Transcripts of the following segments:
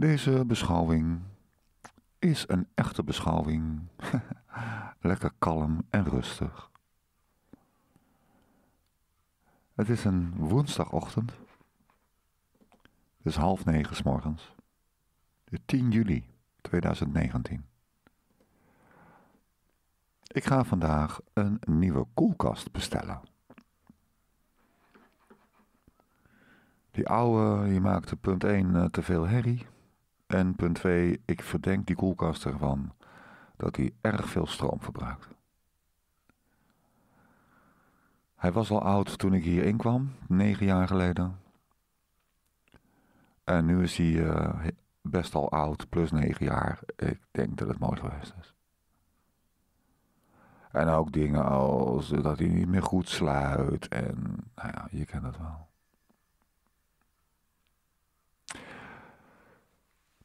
Deze beschouwing is een echte beschouwing. Lekker kalm en rustig. Het is een woensdagochtend. Het is half negen s morgens. De 10 juli 2019. Ik ga vandaag een nieuwe koelkast bestellen. Die oude die maakte punt 1 eh, te veel herrie. En punt 2, ik verdenk die koelkast ervan dat hij erg veel stroom verbruikt. Hij was al oud toen ik hier kwam, negen jaar geleden. En nu is hij eh, best al oud, plus negen jaar. Ik denk dat het mooi geweest is. En ook dingen als dat hij niet meer goed sluit. En nou ja, je kent dat wel.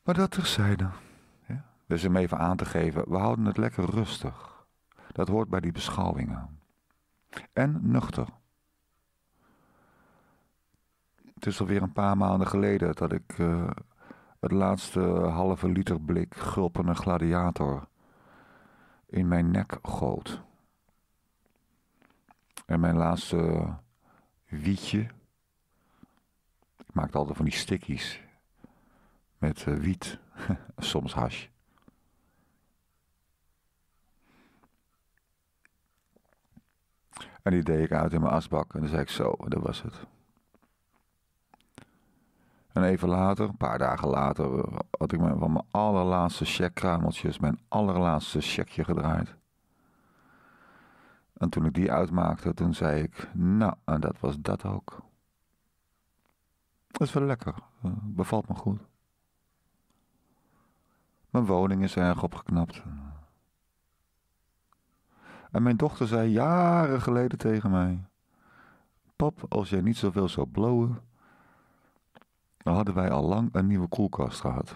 Maar dat terzijde. Ja? Dus om even aan te geven, we houden het lekker rustig. Dat hoort bij die beschouwingen. En nuchter. Het is alweer een paar maanden geleden dat ik eh, het laatste halve liter blik gulpende gladiator in mijn nek goot. En mijn laatste eh, wietje. Ik maakte altijd van die stickies met eh, wiet, soms hash. En die deed ik uit in mijn asbak en dan zei ik zo, dat was het. En even later, een paar dagen later, eh, had ik mijn, van mijn allerlaatste checkkrameltjes mijn allerlaatste checkje gedraaid. En toen ik die uitmaakte, toen zei ik, nou, en dat was dat ook. Dat is wel lekker, eh, bevalt me goed. Mijn woning is erg opgeknapt. En mijn dochter zei jaren geleden tegen mij: Pap, als jij niet zoveel zou blowen, dan hadden wij al lang een nieuwe koelkast gehad.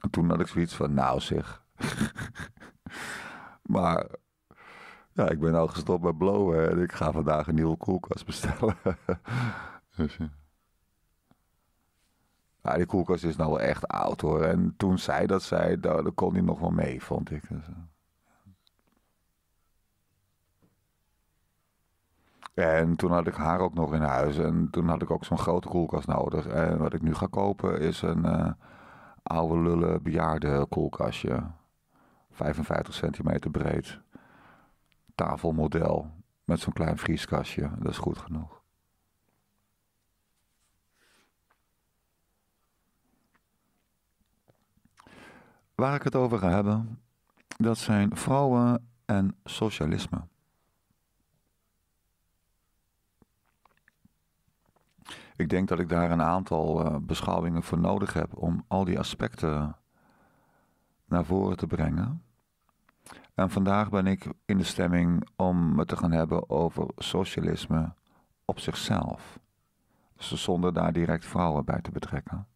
En toen had ik zoiets van: Nou zeg. maar ja, ik ben al gestopt met blowen en ik ga vandaag een nieuwe koelkast bestellen. dus, maar nou, die koelkast is nou wel echt oud hoor. En toen zij dat zei, daar, daar kon hij nog wel mee, vond ik. Dus, eh. En toen had ik haar ook nog in huis. En toen had ik ook zo'n grote koelkast nodig. En wat ik nu ga kopen is een eh, oude lullen bejaarde koelkastje. 55 centimeter breed. Tafelmodel. Met zo'n klein vrieskastje. Dat is goed genoeg. Waar ik het over ga hebben, dat zijn vrouwen en socialisme. Ik denk dat ik daar een aantal eh, beschouwingen voor nodig heb om al die aspecten naar voren te brengen. En vandaag ben ik in de stemming om het te gaan hebben over socialisme op zichzelf. Dus zonder daar direct vrouwen bij te betrekken.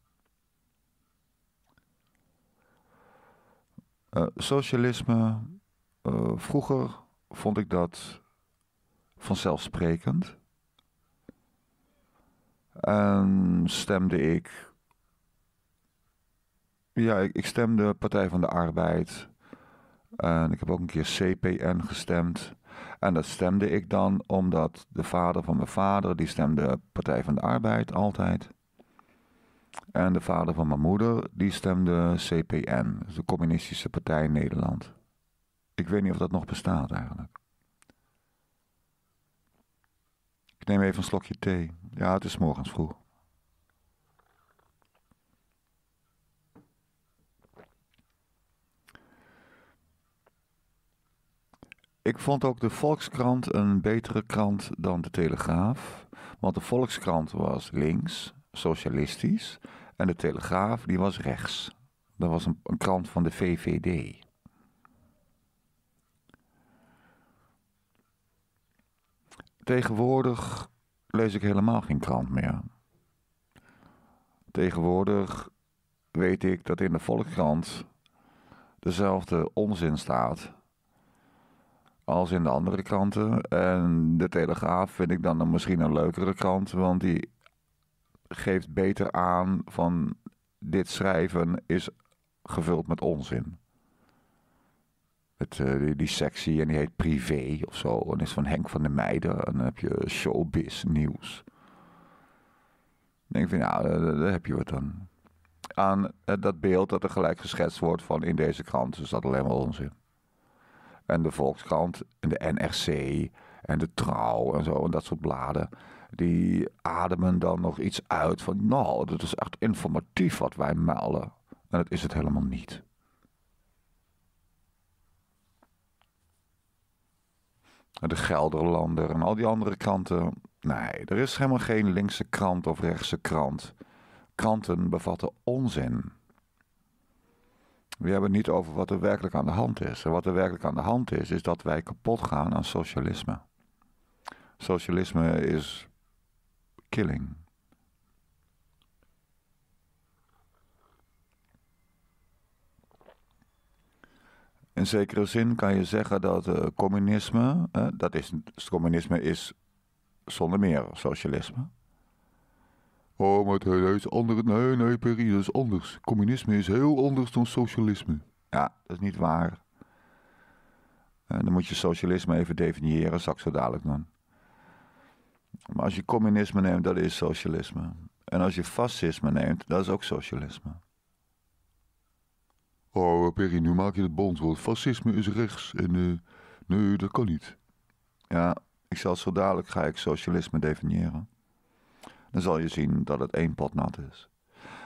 Eh, socialisme, eh, vroeger vond ik dat vanzelfsprekend. En stemde ik. Ja, ik, ik stemde Partij van de Arbeid. En ik heb ook een keer CPN gestemd. En dat stemde ik dan omdat de vader van mijn vader, die stemde Partij van de Arbeid altijd. En de vader van mijn moeder, die stemde CPN, dus de Communistische Partij in Nederland. Ik weet niet of dat nog bestaat eigenlijk. Ik neem even een slokje thee. Ja, het is morgens vroeg. Ik vond ook de Volkskrant een betere krant dan de Telegraaf. Want de Volkskrant was links socialistisch. En de Telegraaf, die was rechts. Dat was een, een krant van de VVD. Tegenwoordig lees ik helemaal geen krant meer. Tegenwoordig weet ik dat in de Volkskrant dezelfde onzin staat als in de andere kranten. En de Telegraaf vind ik dan, dan misschien een leukere krant, want die geeft beter aan van dit schrijven is gevuld met onzin. Het, eh, die, sectie en die heet privé of zo. En is van Henk van der Meijden. En dan heb je showbiz nieuws. Dan denk ik van, nou, eh, daar, heb je wat dan. Aan eh, dat beeld dat er gelijk geschetst wordt van in deze krant is dat alleen maar onzin. En de Volkskrant en de NRC en de Trouw en zo en dat soort bladen die ademen dan nog iets uit van, nou, dat is echt informatief wat wij melden. En dat is het helemaal niet. De Gelderlander en al die andere kranten. Nee, er is helemaal geen linkse krant of rechtse krant. Kranten bevatten onzin. We hebben het niet over wat er werkelijk aan de hand is. En wat er werkelijk aan de hand is, is dat wij kapot gaan aan socialisme. Socialisme is killing. In zekere zin kan je zeggen dat eh, communisme, uh, dat is, communisme is zonder meer socialisme. Oh, maar het is anders. Nee, nee, Perry, dat is anders. Communisme is heel anders dan socialisme. Ja, dat is niet waar. Eh, dan moet je socialisme even definiëren, zal ik zo dadelijk dan. Maar als je communisme neemt, dat is socialisme. En als je fascisme neemt, dat is ook socialisme. Oh, Perry, nu maak je het bond, want fascisme is rechts en eh, nee, dat kan niet. Ja, ik zal zo dadelijk ga ik socialisme definiëren. Dan zal je zien dat het één pot nat is.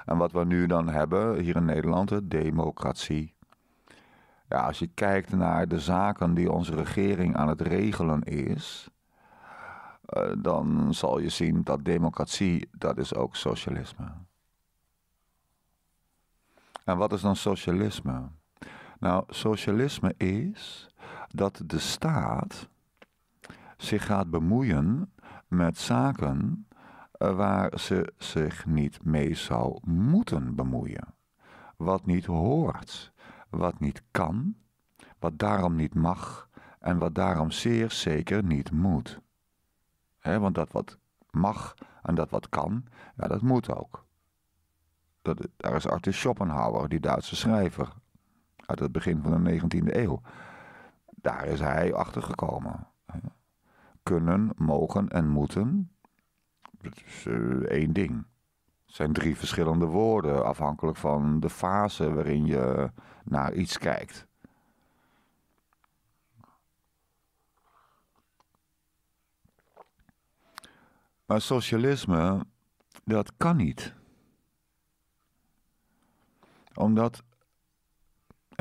En wat we nu dan hebben hier in Nederland, de democratie. Ja, als je kijkt naar de zaken die onze regering aan het regelen is, eh, dan zal je zien dat democratie, dat is ook socialisme. En wat is dan socialisme? Nou, socialisme is dat de staat zich gaat bemoeien met zaken eh, waar ze zich niet mee zou moeten bemoeien. Wat niet hoort, wat niet kan, wat daarom niet mag en wat daarom zeer zeker niet moet want dat wat mag en dat wat kan, ja, dat moet ook. Dat, daar is Arthur Schopenhauer, die Duitse schrijver, uit het begin van de 19e eeuw. Daar is hij achter gekomen. Kunnen, mogen en moeten, dat is eh, één ding. Het zijn drie verschillende woorden, afhankelijk van de fase waarin je naar iets kijkt. Maar socialisme, dat kan niet. Omdat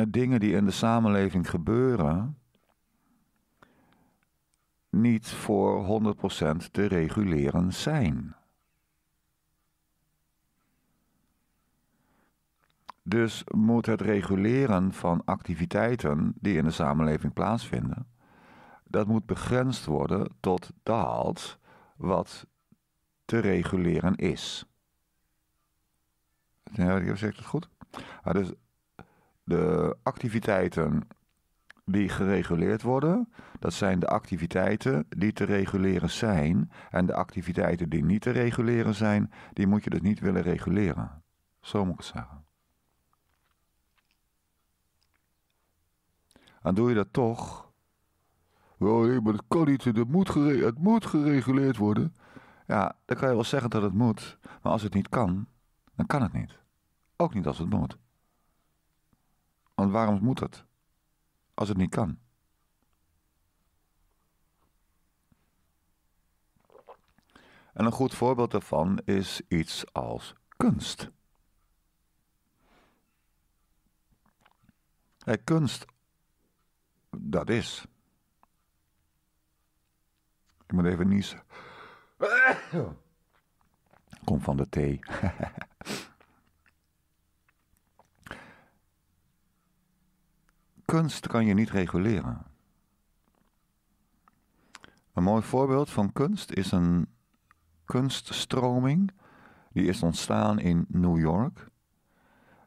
dingen die in de samenleving gebeuren, niet voor 100% te reguleren zijn. Dus moet het reguleren van activiteiten die in de samenleving plaatsvinden, dat moet begrensd worden tot dat wat te reguleren is. Ja, zeg ik dat goed? Ah, dus de activiteiten die gereguleerd worden, dat zijn de activiteiten die te reguleren zijn. En de activiteiten die niet te reguleren zijn, die moet je dus niet willen reguleren. Zo moet ik het zeggen. En doe je dat toch? Wel, nee, maar het kan niet, het moet, het moet gereguleerd worden. Ja, dan kan je wel zeggen dat het moet. Maar als het niet kan, dan kan het niet. Ook niet als het moet. Want waarom moet het? Als het niet kan. En een goed voorbeeld daarvan is iets als kunst. kunst, dat is. Ik moet even niezen. Kom van de thee. kunst kan je niet reguleren. Een mooi voorbeeld van kunst is een kunststroming die is ontstaan in New York.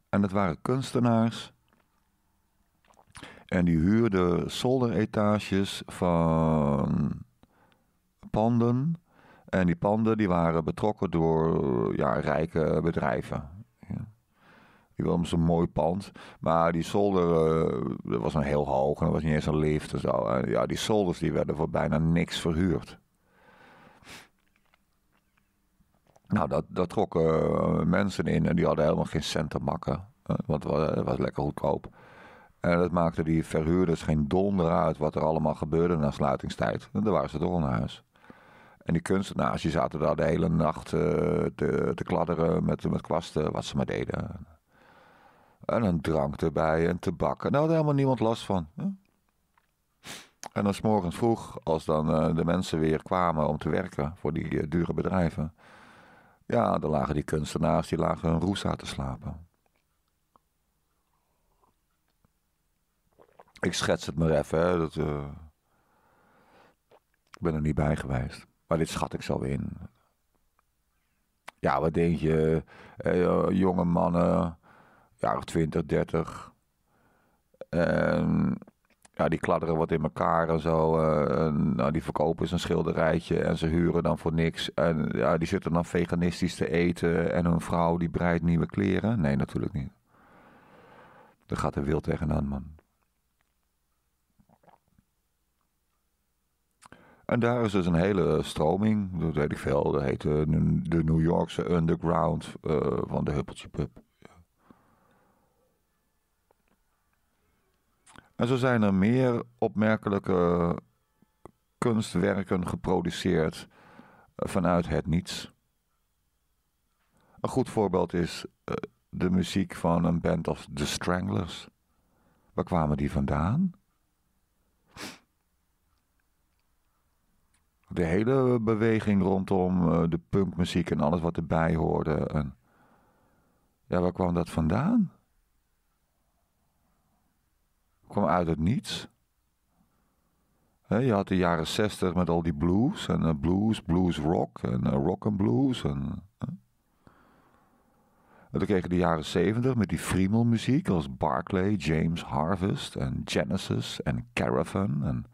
En dat waren kunstenaars. En die huurden zolderetages van panden en die panden die waren betrokken door ja, rijke bedrijven. Ja. Die was zo'n mooi pand. Maar die zolder eh, dat was een heel hoog en dat was niet eens een lift zo. ja, die zolders die werden voor bijna niks verhuurd. Nou, dat, dat trokken eh, mensen in en die hadden helemaal geen cent te makken. want het was, lekker goedkoop. En dat maakte die verhuurders geen donder uit wat er allemaal gebeurde na sluitingstijd. En daar waren ze toch naar huis. En die kunstenaars nou, die zaten daar de hele nacht eh, te, te kladderen met, met kwasten, wat ze maar deden. En een drank erbij en tabak. Nou daar had helemaal niemand last van. En dan morgens vroeg, als dan eh, de mensen weer kwamen om te werken voor die eh, dure bedrijven. Ja, dan lagen die kunstenaars, die lagen hun roes te slapen. Ik schets het maar even, hè. Dat, ik ben er niet bij geweest. Maar dit schat ik zo in. Ja, wat denk je? Eh, eh jonge mannen, jaar 20, 30. ja, die kladderen wat in elkaar en zo. Eh, nou, die verkopen eens een schilderijtje en ze huren dan voor niks. En ja, die zitten dan veganistisch te eten en hun vrouw die breidt nieuwe kleren. Nee, natuurlijk niet. Dan gaat er wild tegenaan, man. En daar is dus een hele stroming, dat weet ik veel, dat heet eh, de New Yorkse underground eh, van de Huppeltje Pub. En zo zijn er meer opmerkelijke kunstwerken geproduceerd eh, vanuit het niets. Een goed voorbeeld is de muziek van een band als The Stranglers. Waar kwamen die vandaan? de hele beweging rondom eh, de punkmuziek en alles wat erbij hoorde. En, ja, waar kwam dat vandaan? Het kwam uit het niets. je had de jaren zestig met al die blues en eh, blues, blues rock en eh, rock and blues. En, en dan kregen de jaren 70 met die friemelmuziek als Barclay, James Harvest en Genesis en Caravan en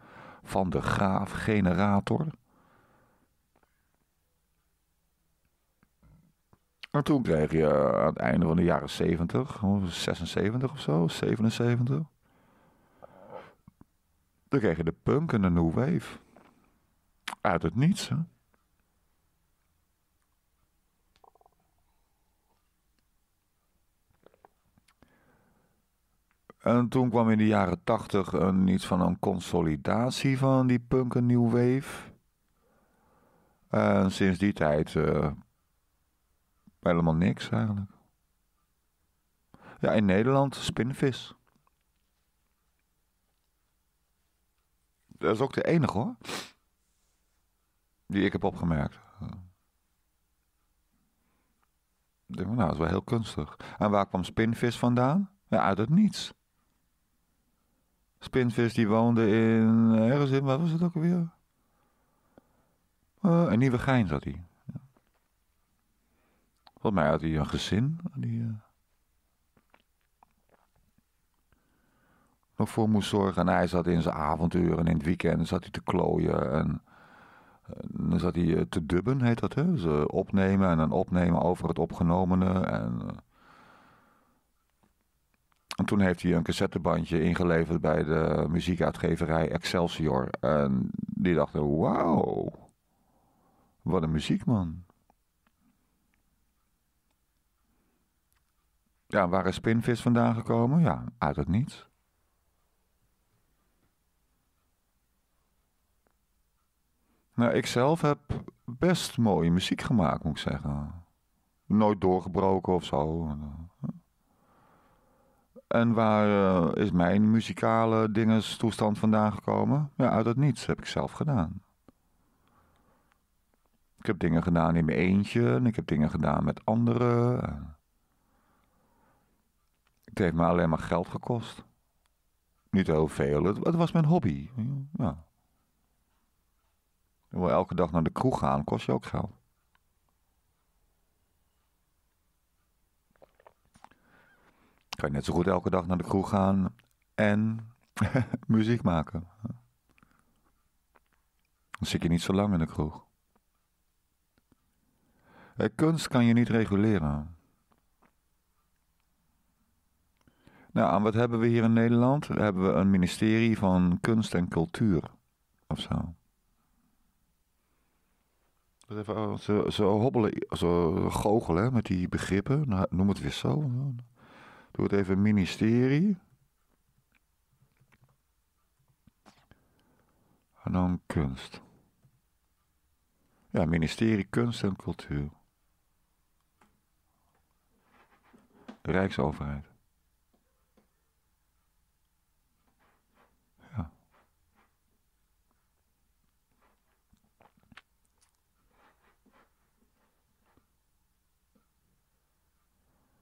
Van de Graaf Generator. En toen kreeg je eh, aan het einde van de jaren 70, 76 of zo, 77. Toen kreeg je de punk en de new wave. Uit het niets, hè? En toen kwam in de jaren 80 een, iets van een consolidatie van die punk en new wave. En sinds die tijd eh, Helemaal niks eigenlijk. Ja, in Nederland spinvis. Dat is ook de enige hoor. Die ik heb opgemerkt. Ik denk, nou, dat is wel heel kunstig. En waar kwam spinvis vandaan? Ja, uit het niets. Spinvis die woonde in, eh, ergens in, wat was het ook alweer? Een eh, nieuwe gein zat hij. Volgens mij had hij een gezin. Die, uh, nog voor moest zorgen. En nou, hij zat in zijn avonturen in het weekend zat hij te klooien. En, eh, dan zat hij eh, te dubben, heet dat. Hè? Ze dus, eh, opnemen en dan opnemen over het opgenomene. En, en toen heeft hij een cassettebandje ingeleverd bij de muziekuitgeverij Excelsior. En die dachten, wauw, wat een muziekman. Ja, waar is Spinvis vandaan gekomen? Ja, uit het niets. Nou, ik zelf heb best mooie muziek gemaakt, moet ik zeggen. Nooit doorgebroken of zo. En waar eh, is mijn muzikale dingestoestand vandaan gekomen? Ja, uit het niets heb ik zelf gedaan. Ik heb dingen gedaan in mijn eentje en ik heb dingen gedaan met anderen. Het heeft me alleen maar geld gekost. Niet heel veel. Het, was mijn hobby. Ja. Wil elke dag naar de kroeg gaan, kost je ook geld. Kan je net zo goed elke dag naar de kroeg gaan en muziek maken. Dan zit je niet zo lang in de kroeg. Eh, kunst kan je niet reguleren. Nou, en wat hebben we hier in Nederland? We hebben we een ministerie van kunst en cultuur of zo. Even, ze, oh, ze hobbelen, ze goochelen met die begrippen. Nou, noem het weer zo. Doe het even ministerie. En dan kunst. Ja, ministerie kunst en cultuur. Rijksoverheid.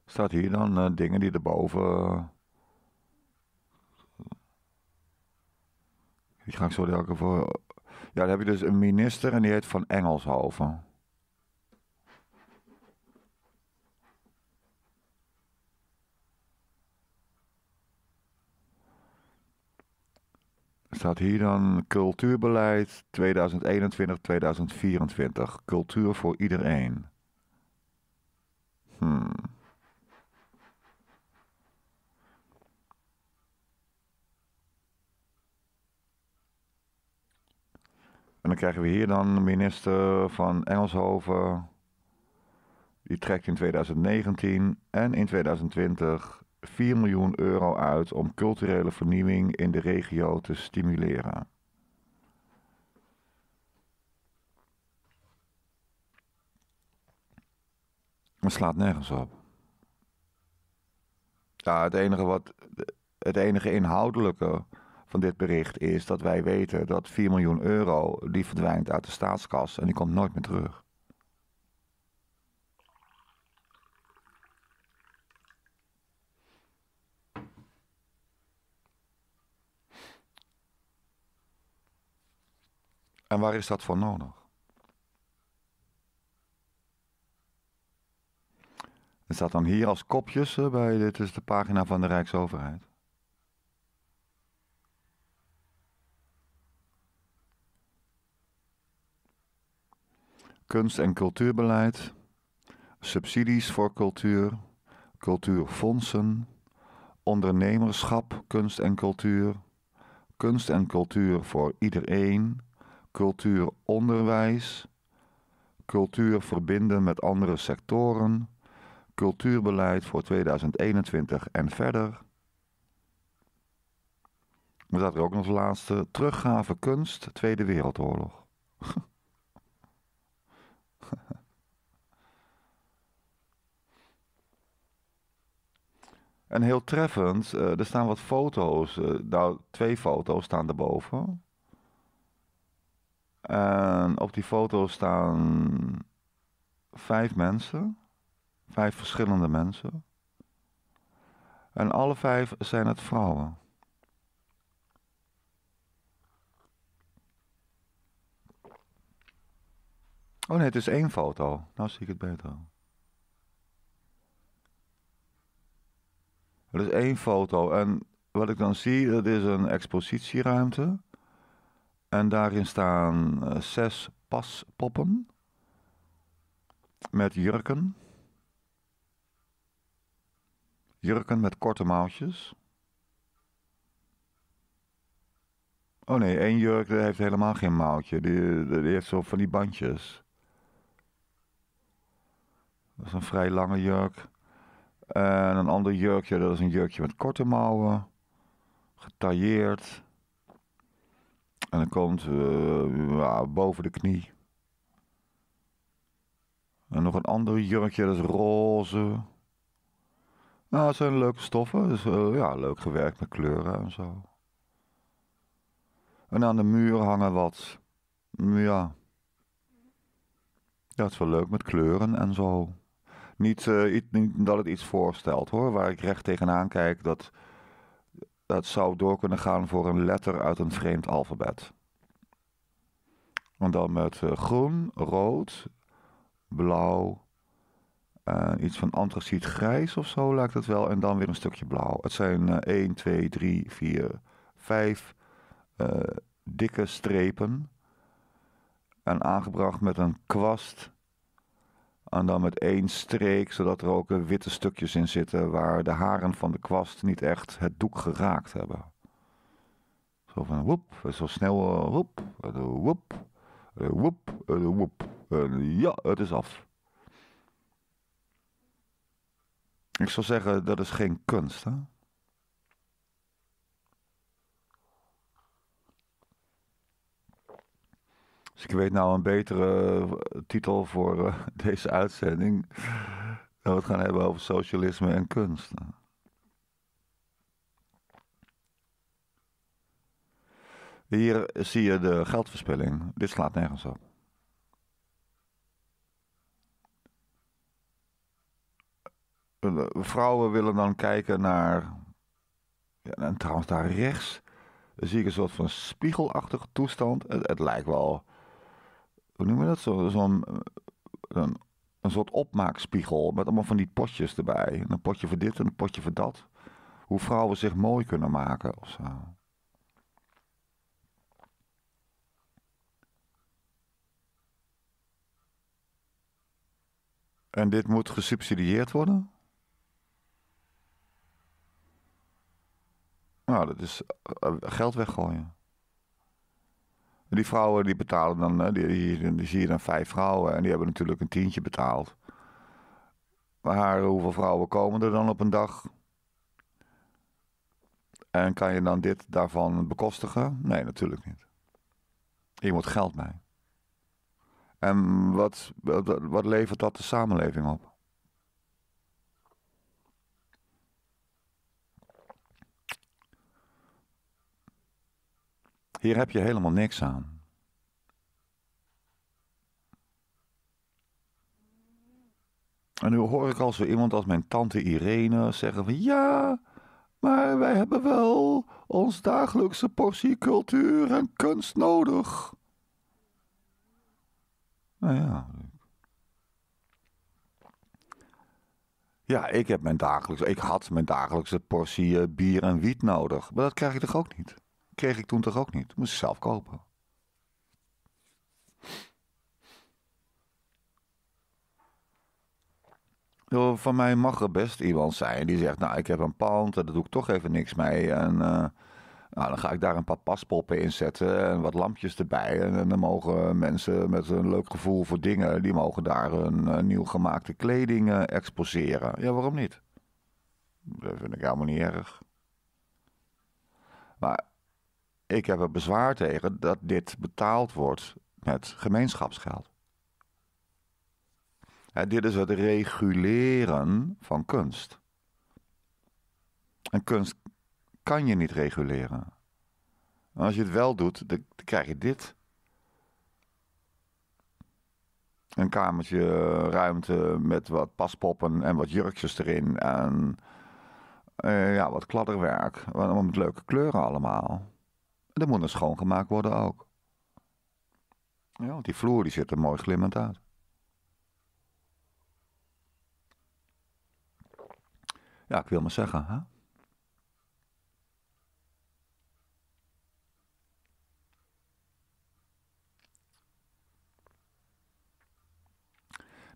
staat hier dan eh, dingen die erboven... Eh, die ga ik zo elke voor. Ja, dan heb je dus een minister en die heet Van Engelshoven. Staat hier dan cultuurbeleid 2021-2024. Cultuur voor iedereen. Hmm. dan krijgen we hier dan de minister van Engelshoven. Die trekt in 2019 en in 2020 4 miljoen euro uit om culturele vernieuwing in de regio te stimuleren. Het slaat nergens op. Ja, het enige, wat, het enige inhoudelijke van dit bericht is dat wij weten dat 4 miljoen euro die verdwijnt uit de staatskas en die komt nooit meer terug. En waar is dat voor nodig? Het staat dan hier als kopjes eh, bij, dit is de pagina van de Rijksoverheid. kunst- en cultuurbeleid, subsidies voor cultuur, cultuurfondsen, ondernemerschap, kunst en cultuur, kunst en cultuur voor iedereen, cultuuronderwijs, cultuur verbinden met andere sectoren, cultuurbeleid voor 2021 en verder. We zaten ook nog als laatste teruggave kunst Tweede Wereldoorlog. En heel treffend, eh, er staan wat foto's. Eh, nou, twee foto's staan erboven. En op die foto's staan vijf mensen. Vijf verschillende mensen. En alle vijf zijn het vrouwen. Oh nee, het is één foto. Nou zie ik het beter. Dat is één foto. En wat ik dan zie, dat is een expositieruimte. En daarin staan eh, zes paspoppen met jurken. Jurken met korte mouwtjes. Oh nee, één jurk heeft helemaal geen mouwtje. Die, die heeft zo van die bandjes. Dat is een vrij lange jurk. En een ander jurkje, dat is een jurkje met korte mouwen. Getailleerd. En dan komt eh, boven de knie. En nog een ander jurkje, dat is roze. Nou, het zijn leuke stoffen. Dus ja, leuk gewerkt met kleuren en zo. En aan de muur hangen wat. Ja. Ja, het is wel leuk met kleuren en zo. Eh, niet, dat het iets voorstelt hoor, waar ik recht tegenaan kijk dat dat zou door kunnen gaan voor een letter uit een vreemd alfabet. En dan met eh, groen, rood, blauw, eh, iets van antraciet grijs of zo lijkt het wel. En dan weer een stukje blauw. Het zijn uh, 1, 2, 3, 4, 5 dikke strepen. En aangebracht met een kwast en dan met één streek, zodat er ook eh, witte stukjes in zitten waar de haren van de kwast niet echt het doek geraakt hebben. Zo van woep, zo snel eh, woep, woep, woep, woep. ja, het is af. Ik zou zeggen, dat is geen kunst, hè? Dus ik weet nou een betere eh, titel voor eh, deze uitzending. Dat we het gaan hebben over socialisme en kunst. Hier zie je de geldverspilling. Dit slaat nergens op. Eh, vrouwen willen dan kijken naar. Ja, en trouwens, daar rechts zie ik een soort van spiegelachtige toestand. Het, het lijkt wel hoe noemen we dat? Zo'n zo eh, een, een soort opmaakspiegel met allemaal van die potjes erbij. Een potje voor dit en een potje voor dat. Hoe vrouwen zich mooi kunnen maken of zo. En dit moet gesubsidieerd worden? Nou, dat is eh, eh, geld weggooien. Die vrouwen die betalen dan, die, die, zie je dan vijf vrouwen en die hebben natuurlijk een tientje betaald. Maar hoeveel vrouwen komen er dan op een dag? En kan je dan dit daarvan bekostigen? Nee, natuurlijk niet. Je moet geld bij. En wat, wat, wat levert dat de samenleving op? Hier heb je helemaal niks aan. En nu hoor ik al zo iemand als mijn tante Irene zeggen van ja, maar wij hebben wel ons dagelijkse portie cultuur en kunst nodig. Nou ja. Ja, ik heb mijn dagelijkse, ik had mijn dagelijkse portie eh, bier en wiet nodig, maar dat krijg ik toch ook niet kreeg ik toen toch ook niet. Moest zelf kopen. Van mij mag er best iemand zijn die zegt: Nou, ik heb een pand en daar doe ik toch even niks mee. En eh, nou, dan ga ik daar een paar paspoppen in zetten en wat lampjes erbij. En, dan mogen mensen met een leuk gevoel voor dingen, die mogen daar hun uh, eh, nieuw gemaakte kleding eh, exposeren. Ja, waarom niet? Dat vind ik helemaal niet erg. Maar ik heb er bezwaar tegen dat dit betaald wordt met gemeenschapsgeld. En dit is het reguleren van kunst. En kunst kan je niet reguleren. als je het wel doet, dan krijg je dit. Een kamertje ruimte met wat paspoppen en wat jurkjes erin. En eh, ja, wat kladderwerk. Met leuke kleuren allemaal. En dan moet het schoongemaakt worden ook. Ja, want die vloer die ziet er mooi glimmend uit. Ja, ik wil maar zeggen, hè?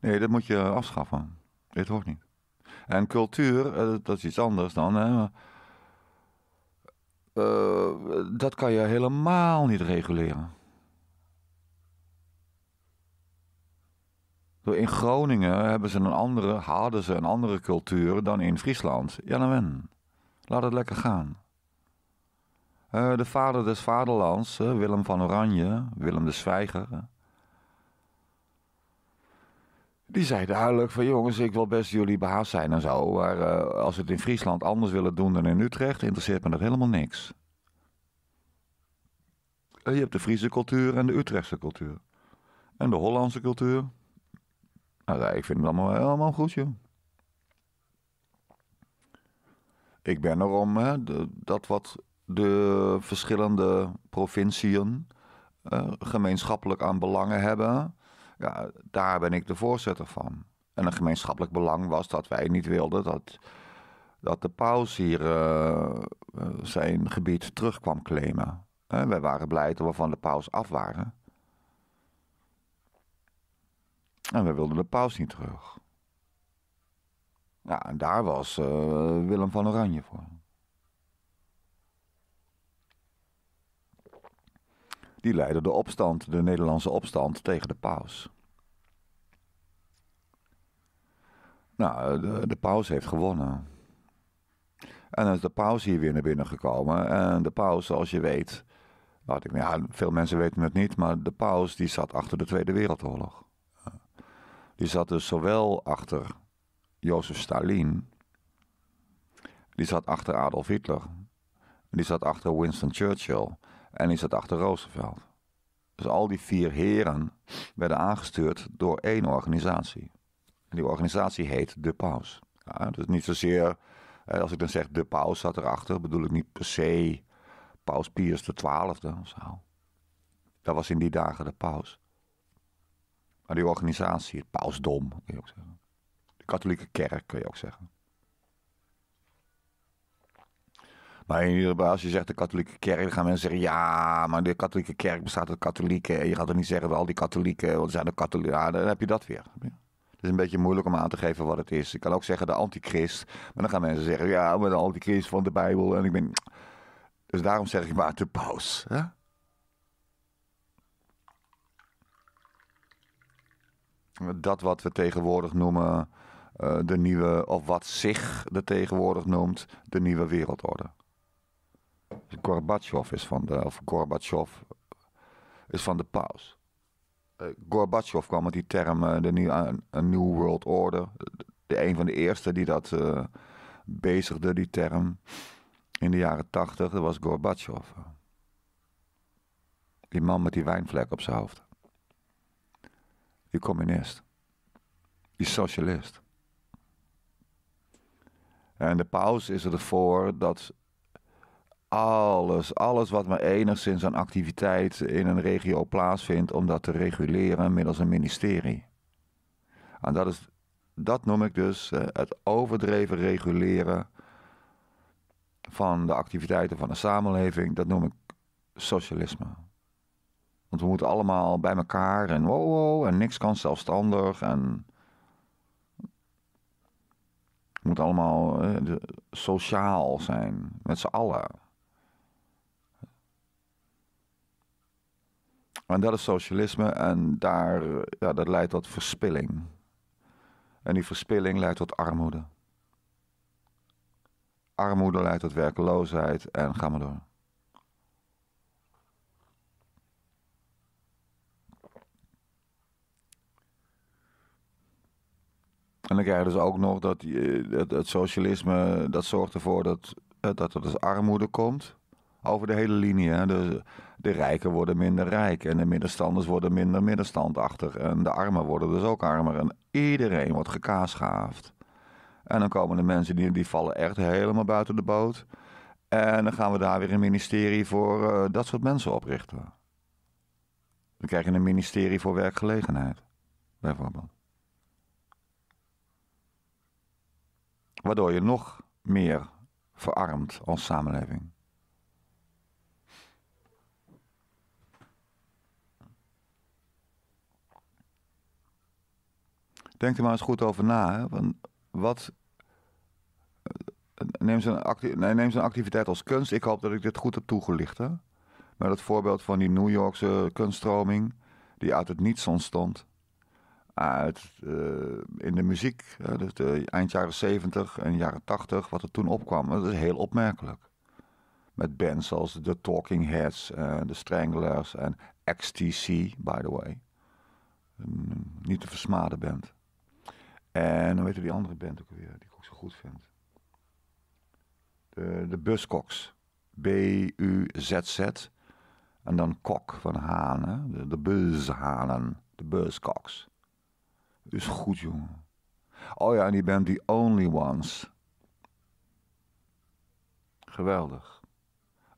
Nee, dat moet je afschaffen. Dit hoort niet. En cultuur, eh, dat is iets anders dan. Hè? Eh, dat kan je helemaal niet reguleren. In Groningen hebben ze een andere, hadden ze een andere cultuur dan in Friesland. Ja, wen. Nou Laat het lekker gaan. Eh, de vader des vaderlands, eh, Willem van Oranje, Willem de Zwijger, die zei duidelijk van jongens, ik wil best jullie baas zijn en zo. Maar eh, als we het in Friesland anders willen doen dan in Utrecht, interesseert me dat helemaal niks. Eh, je hebt de Friese cultuur en de Utrechtse cultuur. En de Hollandse cultuur. Nou, ik vind het allemaal helemaal goed, joh. Ik ben erom hè, dat wat de verschillende provinciën eh, gemeenschappelijk aan belangen hebben daar ben ik de voorzitter van. En een gemeenschappelijk belang was dat wij niet wilden dat, dat de paus hier eh, eh, zijn gebied terug kwam claimen. wij waren blij dat we van de paus af waren. En we wilden de paus niet terug. Ja, en daar was eh, Willem van Oranje voor. die leidde de opstand, de Nederlandse opstand tegen de paus. Nou, de, de paus heeft gewonnen. En dan is de paus hier weer naar binnen gekomen. En de paus, zoals je weet, ik, ja, veel mensen weten het niet, maar de paus die zat achter de Tweede Wereldoorlog. Die zat dus zowel achter Jozef Stalin, die zat achter Adolf Hitler, die zat achter Winston Churchill en die zat achter Roosevelt. Dus al die vier heren werden aangestuurd door één organisatie. En die organisatie heet De Paus. Ja, dus niet zozeer, als ik dan zeg De Paus zat erachter, bedoel ik niet per se Paus Pius XII of zo. Dat was in die dagen de paus. Maar die organisatie, het pausdom, kun je ook zeggen. De katholieke kerk, kun je ook zeggen. Maar in als je zegt de katholieke kerk, dan gaan mensen zeggen: ja, maar de katholieke kerk bestaat uit katholieken. En je gaat er niet zeggen dat al die katholieken, wat zijn de katholieken. dan heb je dat weer. Het is een beetje moeilijk om aan te geven wat het is. Ik kan ook zeggen de antichrist. Maar dan gaan mensen zeggen: ja, maar de antichrist van de Bijbel. En ik ben. Dus daarom zeg ik maar de paus. Hè? dat wat we tegenwoordig noemen eh, de nieuwe, of wat zich de tegenwoordig noemt, de nieuwe wereldorde. Gorbachev is van de, of Gorbachev is van de paus. Uh, kwam met die term, eh, de new, een New World Order. De, een van de eerste die dat uh, bezigde, die term. In de jaren tachtig, dat was Gorbachev. Die man met die wijnvlek op zijn hoofd. Die communist. Die socialist. En de paus is ervoor dat alles, alles wat maar enigszins aan activiteit in een regio plaatsvindt, om dat te reguleren middels een ministerie. En dat, is, dat noem ik dus eh, het overdreven reguleren van de activiteiten van de samenleving. Dat noem ik socialisme. Want we moeten allemaal bij elkaar en wow, en niks kan zelfstandig en moet allemaal eh, sociaal zijn, met z'n allen. Maar dat is socialisme en daar, ja, dat leidt tot verspilling. En die verspilling leidt tot armoede. Armoede leidt tot werkloosheid en ga maar door. En dan krijg je dus ook nog dat het, eh, socialisme dat zorgt ervoor dat, eh, dat er dus armoede komt over de hele linie. Hè. De, de rijken worden minder rijk en de middenstanders worden minder middenstandachtig. En de armen worden dus ook armer en iedereen wordt gekaasgaafd. En dan komen de mensen die, die vallen echt helemaal buiten de boot. En dan gaan we daar weer een ministerie voor eh, dat soort mensen oprichten. We krijgen een ministerie voor werkgelegenheid, bijvoorbeeld. Waardoor je nog meer verarmt als samenleving. Denk er maar eens goed over na. Hè? Want wat, eh, neem zijn, acti activiteit als kunst. Ik hoop dat ik dit goed heb toegelicht. Hè? Met het voorbeeld van die New Yorkse kunststroming, die uit het niets ontstond. Uit, eh, in de muziek, hè? dus de eind jaren 70 en jaren 80, wat er toen opkwam. Dat is heel opmerkelijk. Met bands als The Talking Heads, de The Stranglers en XTC, by the way. niet te versmaden band. En weet je die andere band ook weer, die ik ook zo goed vind? De, de Buskoks. B-U-Z-Z. En dan Kok van Hanen. De, de Halen De Buskoks. Is goed, jongen. Oh ja, en die band The Only Ones. Geweldig.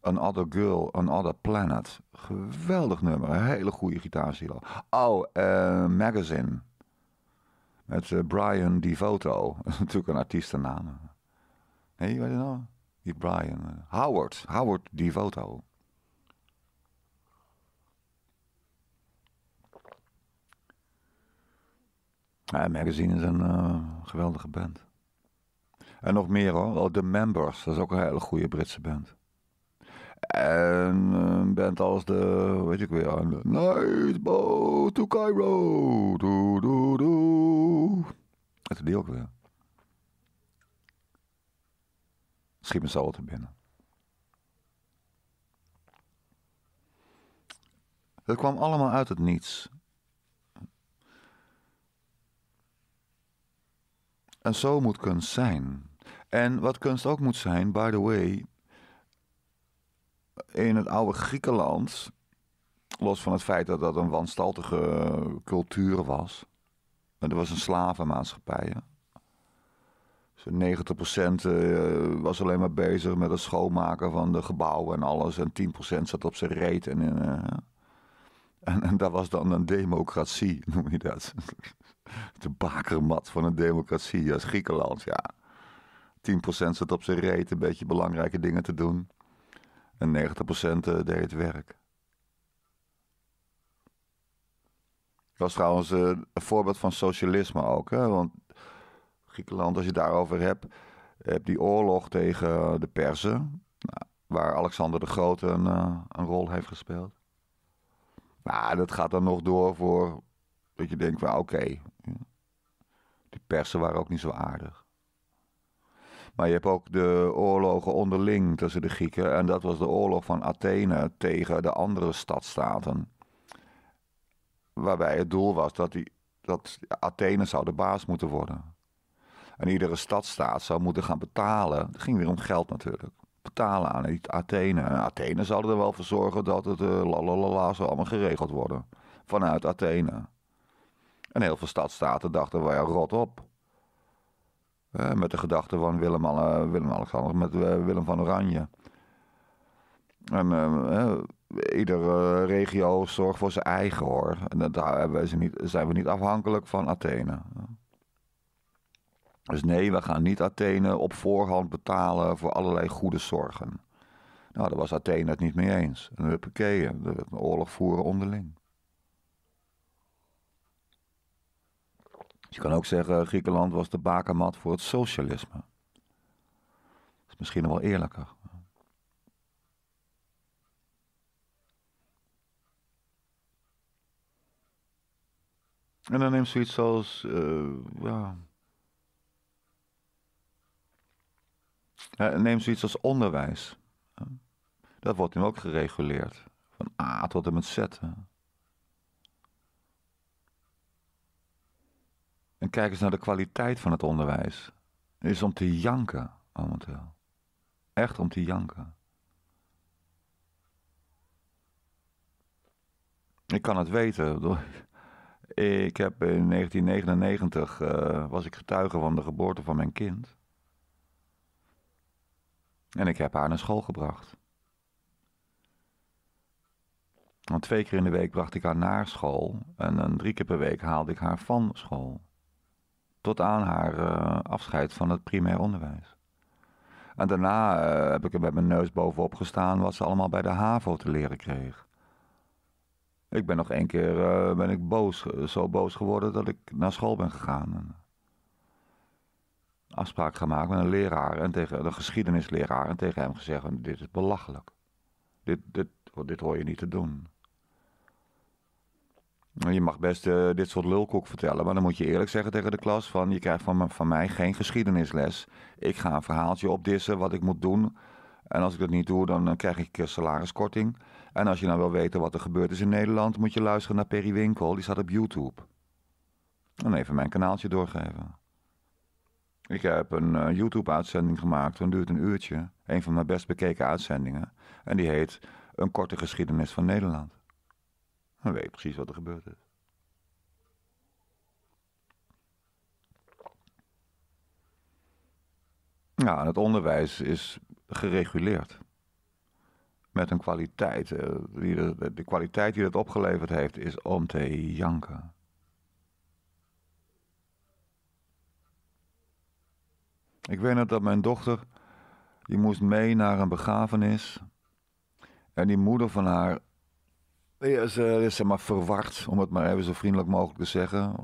Another Girl, Another Planet. Geweldig nummer. hele goede gitaarsilo. Oh, uh, Magazine. Met eh, Brian Devoto. Natuurlijk een artiestennaam. Nee, weet je nou? Die Brian. Howard. Howard Devoto. Ja, Magazine is een eh, geweldige band. En nog meer hoor. The Members. Dat is ook een hele goede Britse band. En eh, bent als de, weet ik weer, aan to Cairo. Doe, doe, doe. Dat die ook weer. Schiet me zo binnen. Het kwam allemaal uit het niets. En zo moet kunst zijn. En wat kunst ook moet zijn, by the way, in het oude Griekenland, los van het feit dat dat een wanstaltige cultuur was, er was een slavenmaatschappij. Hè? Dus 90% eh, was alleen maar bezig met het schoonmaken van de gebouwen en alles. En 10% zat op zijn reet. En, eh, en, en dat was dan een democratie, noem je dat. De bakermat van een democratie als Griekenland, ja. 10% zat op zijn reet een beetje belangrijke dingen te doen. En 90% eh, deed het werk. Dat was trouwens eh, een voorbeeld van socialisme ook. Hè? Want Griekenland, als je daarover hebt, heb die oorlog tegen de Persen. Nou, waar Alexander de Grote een, eh, een rol heeft gespeeld. Maar dat gaat dan nog door voor dat je denkt, well, oké, die Persen waren ook niet zo aardig. Maar je hebt ook de oorlogen onderling tussen de Grieken. En dat was de oorlog van Athene tegen de andere stadstaten. Waarbij het doel was dat, die, dat Athene zou de baas moeten worden. En iedere stadstaat zou moeten gaan betalen. Het ging weer om geld natuurlijk. Betalen aan Athene. En Athene zouden er wel voor zorgen dat het uh, lalalala zou allemaal geregeld worden. Vanuit Athene. En heel veel stadstaten dachten, wij rot op. Eh, met de gedachte van Willem, Willem Alexander, met eh, Willem van Oranje. En eh, iedere regio zorgt voor zijn eigen hoor. En daar zijn we niet afhankelijk van Athene. Dus nee, we gaan niet Athene op voorhand betalen voor allerlei goede zorgen. Nou, daar was Athene het niet mee eens. En we we een oorlog voeren onderling. je kan ook zeggen, Griekenland was de bakermat voor het socialisme. Dat is misschien wel eerlijker. En dan neemt zoiets als, uh, ja. Neem zoiets als onderwijs. Dat wordt nu ook gereguleerd. Van A tot en met Z. En kijk eens naar de kwaliteit van het onderwijs. Het is om te janken momenteel. Echt om te janken. Ik kan het weten. Ik heb in 1999 uh, eh, was ik getuige van de geboorte van mijn kind. En ik heb haar naar school gebracht. Want twee keer in de week bracht ik haar naar school en dan eh, drie keer per week haalde ik haar van school. Tot aan haar eh, afscheid van het primair onderwijs. En daarna eh, heb ik er met mijn neus bovenop gestaan wat ze allemaal bij de HAVO te leren kreeg. Ik ben nog één keer eh, ben ik boos, zo boos geworden dat ik naar school ben gegaan. En afspraak gemaakt met een leraar en tegen een geschiedenisleraar en tegen hem gezegd: dit is belachelijk. Dit, dit, dit hoor je niet te doen. Je mag best eh, dit soort lulkoek vertellen, maar dan moet je eerlijk zeggen tegen de klas: van je krijgt van, van mij geen geschiedenisles. Ik ga een verhaaltje opdissen wat ik moet doen. En als ik dat niet doe, dan eh, krijg ik eh, salariskorting. En als je nou wil weten wat er gebeurd is in Nederland, moet je luisteren naar Perry Winkel. Die staat op YouTube. En even mijn kanaaltje doorgeven. Ik heb een YouTube-uitzending gemaakt, dat duurt een uurtje. Een van mijn best bekeken uitzendingen. En die heet Een korte geschiedenis van Nederland. Dan weet je precies wat er gebeurd is. Ja, en het onderwijs is gereguleerd. Met een kwaliteit. Eh, de, kwaliteit die dat opgeleverd heeft is om te janken. Ik weet net dat mijn dochter, die moest mee naar een begrafenis. En die moeder van haar ja, ze eh, is zeg maar verward, om het maar even zo vriendelijk mogelijk te zeggen.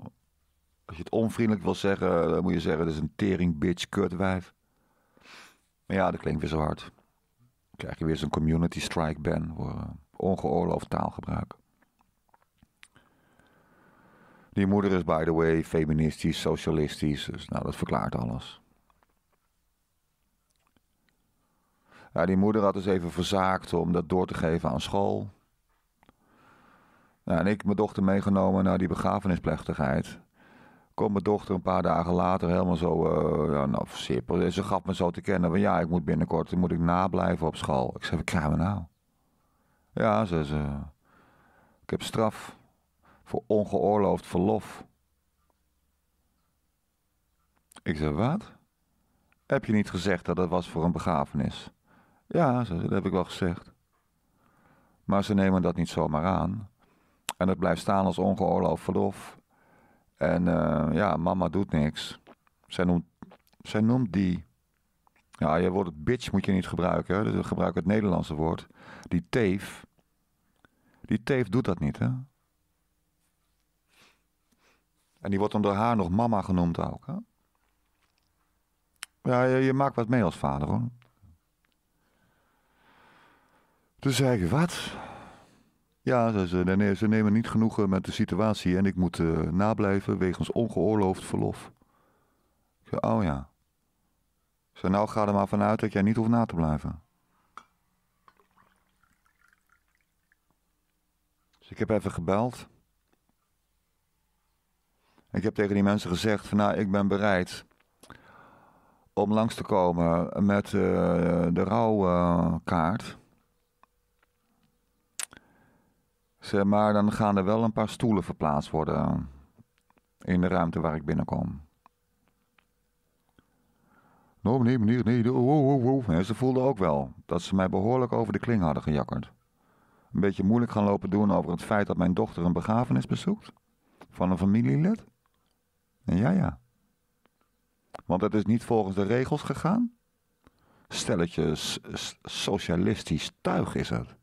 Als je het onvriendelijk wil zeggen, dan moet je zeggen: dat is een tering, bitch, kutwijf. Maar ja, dat klinkt weer zo hard. Dan krijg je weer zo'n community strike ban voor eh, ongeoorloofd taalgebruik. Die moeder is, by the way, feministisch, socialistisch. Dus nou, dat verklaart alles. die moeder had dus even verzaakt om dat door te geven aan school. Nou, en ik mijn dochter meegenomen naar die begrafenisplechtigheid. Kom mijn dochter een paar dagen later helemaal zo, eh, ja, nou, Ze gaf me zo te kennen van ja, ik moet binnenkort moet ik nablijven op school. Ik zei, wat krijgen we nou? Ja, ze, ze, ik heb straf voor ongeoorloofd verlof. Ik zei, wat? Heb je niet gezegd dat het was voor een begrafenis? Ja, dat heb ik wel gezegd. Maar ze nemen dat niet zomaar aan. En dat blijft staan als ongeoorloofd verlof. En eh, ja, mama doet niks. Zij noemt, noemt die. Ja, je woord bitch moet je niet gebruiken. Dus we gebruiken het Nederlandse woord. Die teef. Die teef doet dat niet, hè? En die wordt dan door haar nog mama genoemd ook, hè? Ja, je, je maakt wat mee als vader, hoor. Toen zei ik, wat? Ja, ze, ze, nemen niet genoegen eh, met de situatie en ik moet eh, nablijven wegens ongeoorloofd verlof. Ik zei, oh ja. Ze nou ga er maar vanuit dat jij niet hoeft na te blijven. Dus ik heb even gebeld. Ik heb tegen die mensen gezegd nou, ik ben bereid om langs te komen met eh, de rouwkaart. Zeg maar dan gaan er wel een paar stoelen verplaatst worden in de ruimte waar ik binnenkom. Nou, nee, meneer, nee, oh, oh, ze voelden ook wel dat ze mij behoorlijk over de kling hadden gejakkerd. Een beetje moeilijk gaan lopen doen over het feit dat mijn dochter een begrafenis bezoekt. Van een familielid. En ja, ja. Want het is niet volgens de regels gegaan. Stelletje socialistisch tuig is het.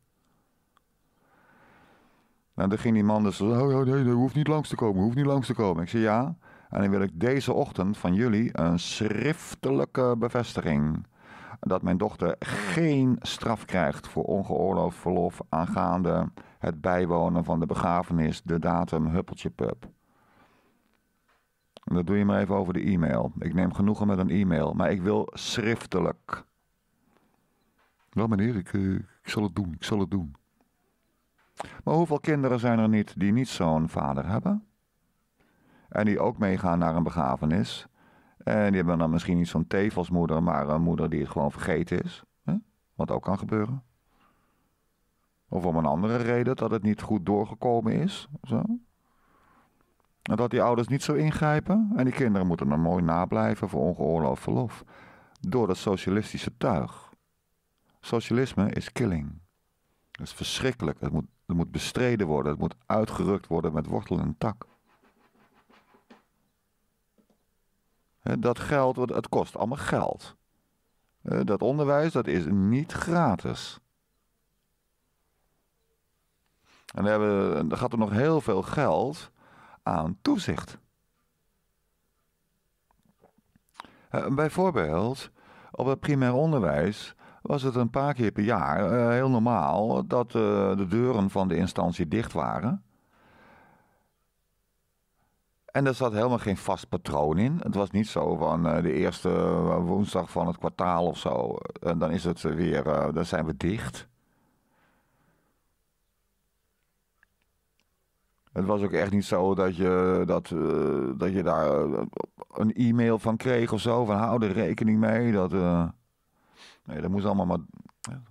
Nou, dan ging die man dus, oh, oh, nee, oh, hoeft niet langs te komen, hoeft niet langs te komen. Ik zei ja, en dan wil ik deze ochtend van jullie een schriftelijke bevestiging. Dat mijn dochter geen straf krijgt voor ongeoorloofd verlof aangaande het bijwonen van de begrafenis, de datum, huppeltje pub. Dat doe je maar even over de e-mail. Ik neem genoegen met een e-mail, maar ik wil schriftelijk. Nou meneer, eh, ik zal het doen, ik zal het doen. Maar hoeveel kinderen zijn er niet die niet zo'n vader hebben? En die ook meegaan naar een begrafenis. En die hebben dan misschien niet zo'n teef maar een moeder die gewoon vergeten is. Hè? Wat ook kan gebeuren. Of om een andere reden dat het niet goed doorgekomen is. Zo. En dat die ouders niet zo ingrijpen. En die kinderen moeten dan mooi nablijven voor ongeoorloofd verlof. Door dat socialistische tuig. Socialisme is killing. Dat is verschrikkelijk. Het moet het moet bestreden worden. Het moet uitgerukt worden met wortel en tak. Dat geld, het kost allemaal geld. Dat onderwijs, dat is niet gratis. En er gaat er nog heel veel geld aan toezicht. Bijvoorbeeld, op het primair onderwijs was het een paar keer per jaar eh, heel normaal dat eh, de deuren van de instantie dicht waren. En er zat helemaal geen vast patroon in. Het was niet zo van eh, de eerste woensdag van het kwartaal of zo. En dan is het weer, dan zijn we dicht. Het was ook echt niet zo dat je, dat, dat je daar een e-mail van kreeg of zo. Van hou er rekening mee dat Nee, dat moest allemaal maar.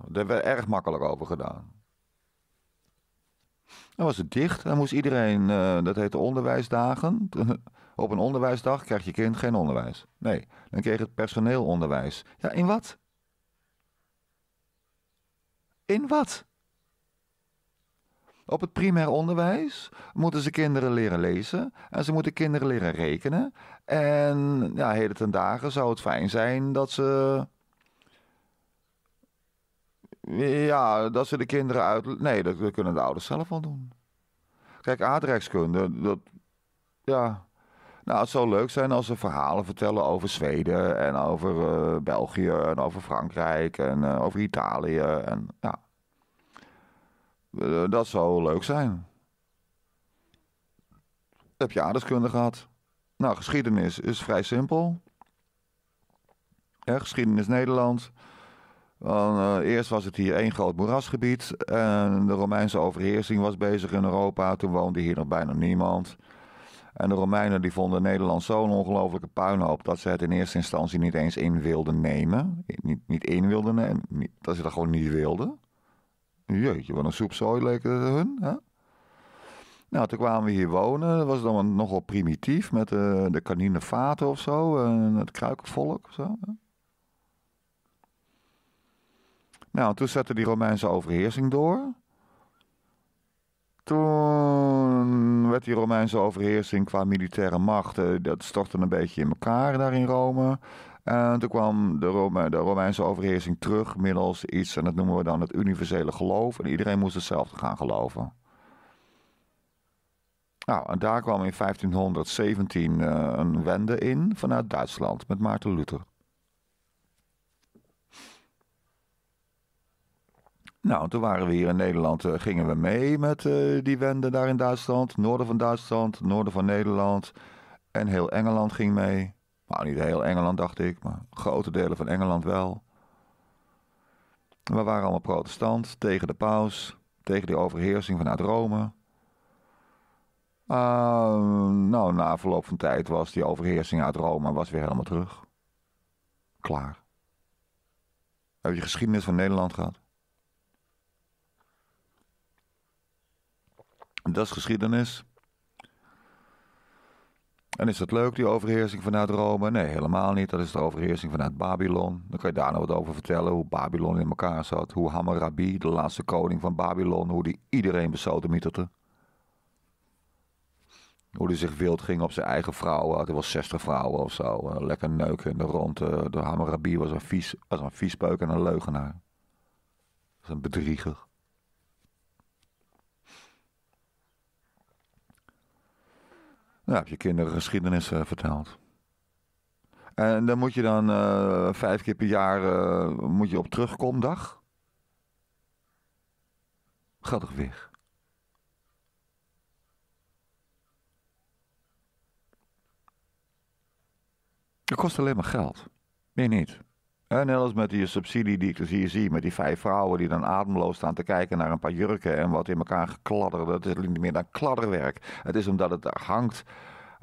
dat werd erg makkelijk over gedaan. Dan was het dicht. Dan moest iedereen, uh, dat heette onderwijsdagen. Op een onderwijsdag krijgt je kind geen onderwijs. Nee, dan kreeg het personeel onderwijs. Ja, in wat? In wat? Op het primair onderwijs moeten ze kinderen leren lezen en ze moeten kinderen leren rekenen. En ja, heden ten dagen zou het fijn zijn dat ze ja, dat ze de kinderen uit... Nee, dat, kunnen de ouders zelf wel doen. Kijk, aardrijkskunde, dat... Ja, nou, het zou leuk zijn als ze verhalen vertellen over Zweden en over eh, België en over Frankrijk en eh, over Italië. En, ja. Eh, dat zou leuk zijn. Heb je aardrijkskunde gehad? Nou, geschiedenis is vrij simpel. geschiedenis Nederland. Eh, eerst was het hier één groot moerasgebied. En de Romeinse overheersing was bezig in Europa. Toen woonde hier nog bijna niemand. En de Romeinen die vonden Nederland zo'n ongelofelijke puinhoop dat ze het in eerste instantie niet eens in wilden nemen. Niet, niet in wilden nemen, dat ze dat gewoon niet wilden. Jeetje, wat een soepzooi leek het hun. Hè? Nou, toen kwamen we hier wonen. Dat was dan nogal primitief met de, eh, de kanine vaten of zo. Eh, en het kruikenvolk of zo. Hè? Nou, toen zette die Romeinse overheersing door. Toen werd die Romeinse overheersing qua militaire macht, eh, dat stortte een beetje in elkaar daar in Rome. En toen kwam de, de Romeinse overheersing terug middels iets, en dat noemen we dan het universele geloof. En iedereen moest hetzelfde gaan geloven. Nou, en daar kwam in 1517 eh, een wende in vanuit Duitsland met Maarten Luther. Nou, toen waren we hier in Nederland, eh, gingen we mee met eh, die wenden daar in Duitsland. Noorden van Duitsland, noorden van Nederland. En heel Engeland ging mee. Nou, niet heel Engeland, dacht ik, maar grote delen van Engeland wel. We waren allemaal protestant, tegen de paus, tegen die overheersing vanuit Rome. Ehm, nou, na verloop van tijd was die overheersing uit Rome was weer helemaal terug. Klaar. Heb je geschiedenis van Nederland gehad? Dat is geschiedenis. En is dat leuk, die overheersing vanuit Rome? Nee, helemaal niet. Dat is de overheersing vanuit Babylon. Dan kan je daar nog wat over vertellen, hoe Babylon in elkaar zat. Hoe Hammurabi, de laatste koning van Babylon, hoe die iedereen besodemieterde. Hoe die zich wild ging op zijn eigen vrouwen. Er was 60 vrouwen of zo. Lekker neuken in de rond. Eh, de Hammurabi was een, vies, was een viespeuk en een leugenaar. was een bedrieger. Dan heb je kinderen geschiedenis eh, verteld? En dan moet je dan eh, vijf keer per jaar eh, moet je op terugkomdag. Ga toch weg. Het kost alleen maar geld. Meer niet. En net als met die subsidie die ik dus hier zie, met die vijf vrouwen die dan ademloos staan te kijken naar een paar jurken en wat in elkaar gekladderd. Dat is niet meer dan kladderwerk. Het is omdat het hangt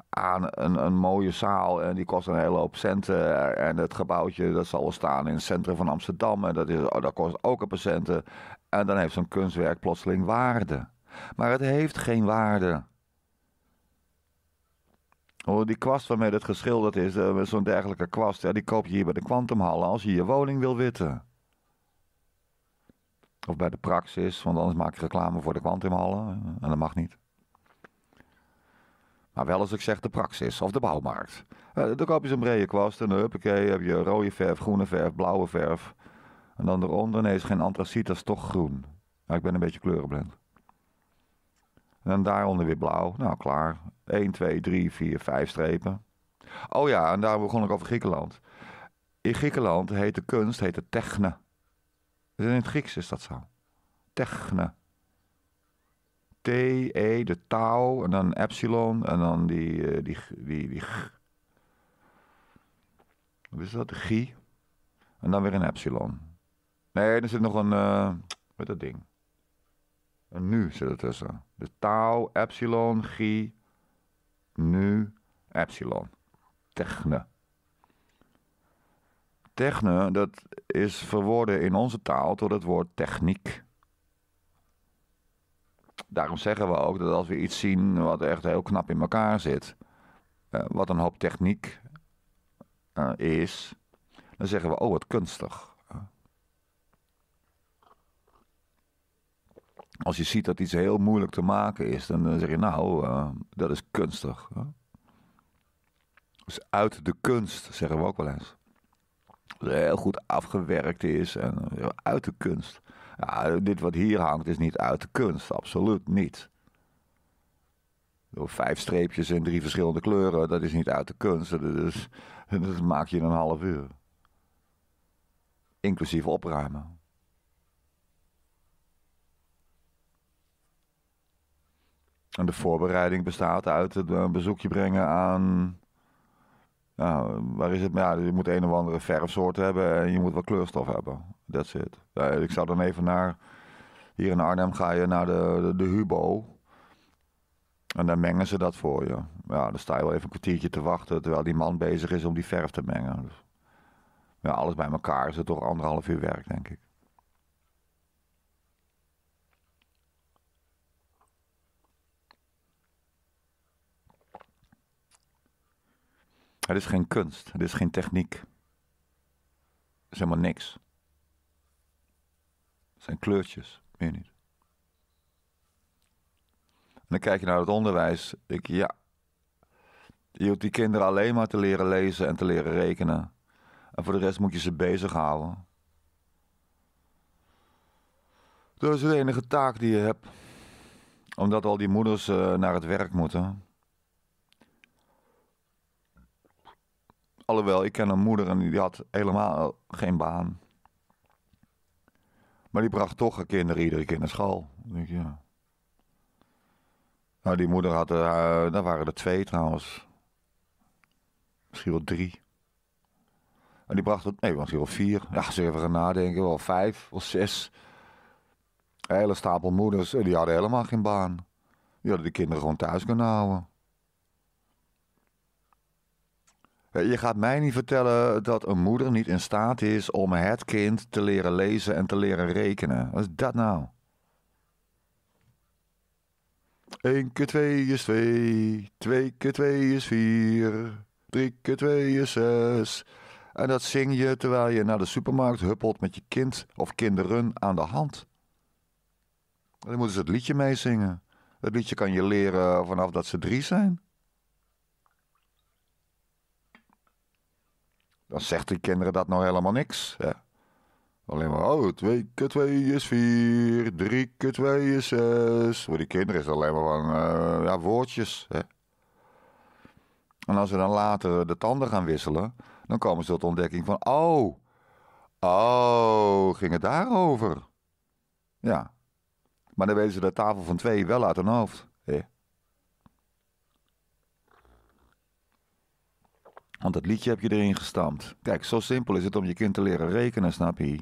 aan een, een mooie zaal en die kost een hele hoop centen. En het gebouwtje dat zal staan in het centrum van Amsterdam en dat, is, oh, dat kost ook een paar centen. En dan heeft zo'n kunstwerk plotseling waarde. Maar het heeft geen waarde. Oh, die kwast waarmee dat geschilderd is, eh, zo'n dergelijke kwast, die koop je hier bij de kwantumhallen als je je woning wil witten. Of bij de praxis, want anders maak je reclame voor de kwantumhallen en dat mag niet. Maar wel als ik zeg de praxis of de bouwmarkt. Eh, dan koop je zo'n brede kwast en dan heb je rode verf, groene verf, blauwe verf. En dan eronder, nee, is geen antraciet, dat is toch groen. ik ben een beetje kleurenblind. En daaronder weer blauw. Nou, klaar. 1, 2, 3, 4, 5 strepen. Oh ja, en daar begon ik over Griekenland. In Griekenland heet de kunst heet de techne. Dus in het Grieks is dat zo. Techne. T-E, de Tau. en dan epsilon, en dan die, eh, die, die, die, Wat is dat? De En dan weer een epsilon. Nee, er zit nog een, eh, wat dat ding? En nu zit er tussen. de tau, epsilon, chi, nu, epsilon. Techne. Techne, dat is verwoorden in onze taal tot het woord techniek. Daarom zeggen we ook dat als we iets zien wat echt heel knap in elkaar zit, eh, wat een hoop techniek eh, is, dan zeggen we, oh wat kunstig. als je ziet dat iets heel moeilijk te maken is, dan eh, zeg je nou, eh, dat is kunstig. Hè? Dus uit de kunst, zeggen we ook wel eens. Dat heel goed afgewerkt is en eh, uit de kunst. Ja, dit wat hier hangt is niet uit de kunst, absoluut niet. vijf streepjes in drie verschillende kleuren, dat is niet uit de kunst. Dat, dat maak je in een half uur. Inclusief opruimen. En de voorbereiding bestaat uit het eh, bezoekje brengen aan. Nou, waar is het? Ja, je moet een of andere verfsoort hebben en je moet wat kleurstof hebben. That's it. ik zou dan even naar. Hier in Arnhem ga je naar de, de, Hubo. En dan mengen ze dat voor je. Ja, dan sta je wel even een kwartiertje te wachten terwijl die man bezig is om die verf te mengen. Dus, ja, alles bij elkaar is het toch anderhalf uur werk, denk ik. Het is geen kunst, het is geen techniek. Het is helemaal niks. Het zijn kleurtjes, meer niet. En dan kijk je naar het onderwijs. Ik, ja, je hoeft die kinderen alleen maar te leren lezen en te leren rekenen. En voor de rest moet je ze bezighouden. Dat is de enige taak die je hebt. Omdat al die moeders eh, naar het werk moeten. Alhoewel, ik ken een moeder en die had helemaal geen baan. Maar die bracht toch haar kinderen iedere keer naar school. denk je? Nou, die moeder had er, eh, daar waren er twee trouwens. Misschien wel drie. En die bracht het, nee, misschien wel vier. Ja, ze even gaan nadenken, wel vijf of zes. Een hele stapel moeders, die hadden helemaal geen baan. Die hadden de kinderen gewoon thuis kunnen houden. Je gaat mij niet vertellen dat een moeder niet in staat is om het kind te leren lezen en te leren rekenen. Wat is dat nou? Eén keer twee is twee, twee keer twee is vier, drie keer twee is zes. En dat zing je terwijl je naar de supermarkt huppelt met je kind of kinderen aan de hand. dan moeten ze het liedje meezingen. Het liedje kan je leren vanaf dat ze drie zijn. dan zegt die kinderen dat nou helemaal niks. Hè? Alleen maar, oh, twee keer twee is vier, drie keer twee is zes. Voor die kinderen is het alleen maar van, eh, ja, woordjes. Hè? En als ze dan later de tanden gaan wisselen, dan komen ze tot de ontdekking van, oh, oh, ging het daarover? Ja. Maar dan weten ze de tafel van twee wel uit hun hoofd. Want dat liedje heb je erin gestampt. Kijk, zo simpel is het om je kind te leren rekenen, snap je?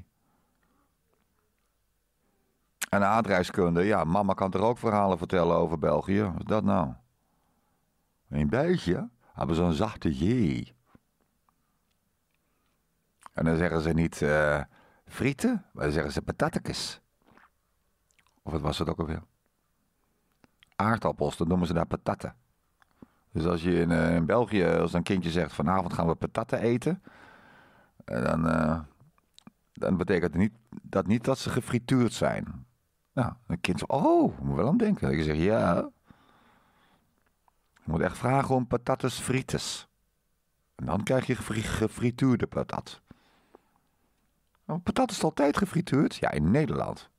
En aardrijkskunde, ja, mama kan er ook verhalen vertellen over België. Wat is dat nou? Een België hebben ze een zachte J. En dan zeggen ze niet eh, frieten, maar dan zeggen ze patatekes. Of wat was het ook alweer? Aardappels, dan noemen ze daar patatten. Dus als je in, eh, in België, als een kindje zegt vanavond gaan we patatten eten, eh, dan, eh, dan betekent dat niet, dat niet dat ze gefrituurd zijn. Nou, een kind zegt oh, moet wel aan denken. Ik zeg ja. Je moet echt vragen om patates frites. En dan krijg je gefrituurde patat. patat is altijd gefrituurd? Ja, in Nederland.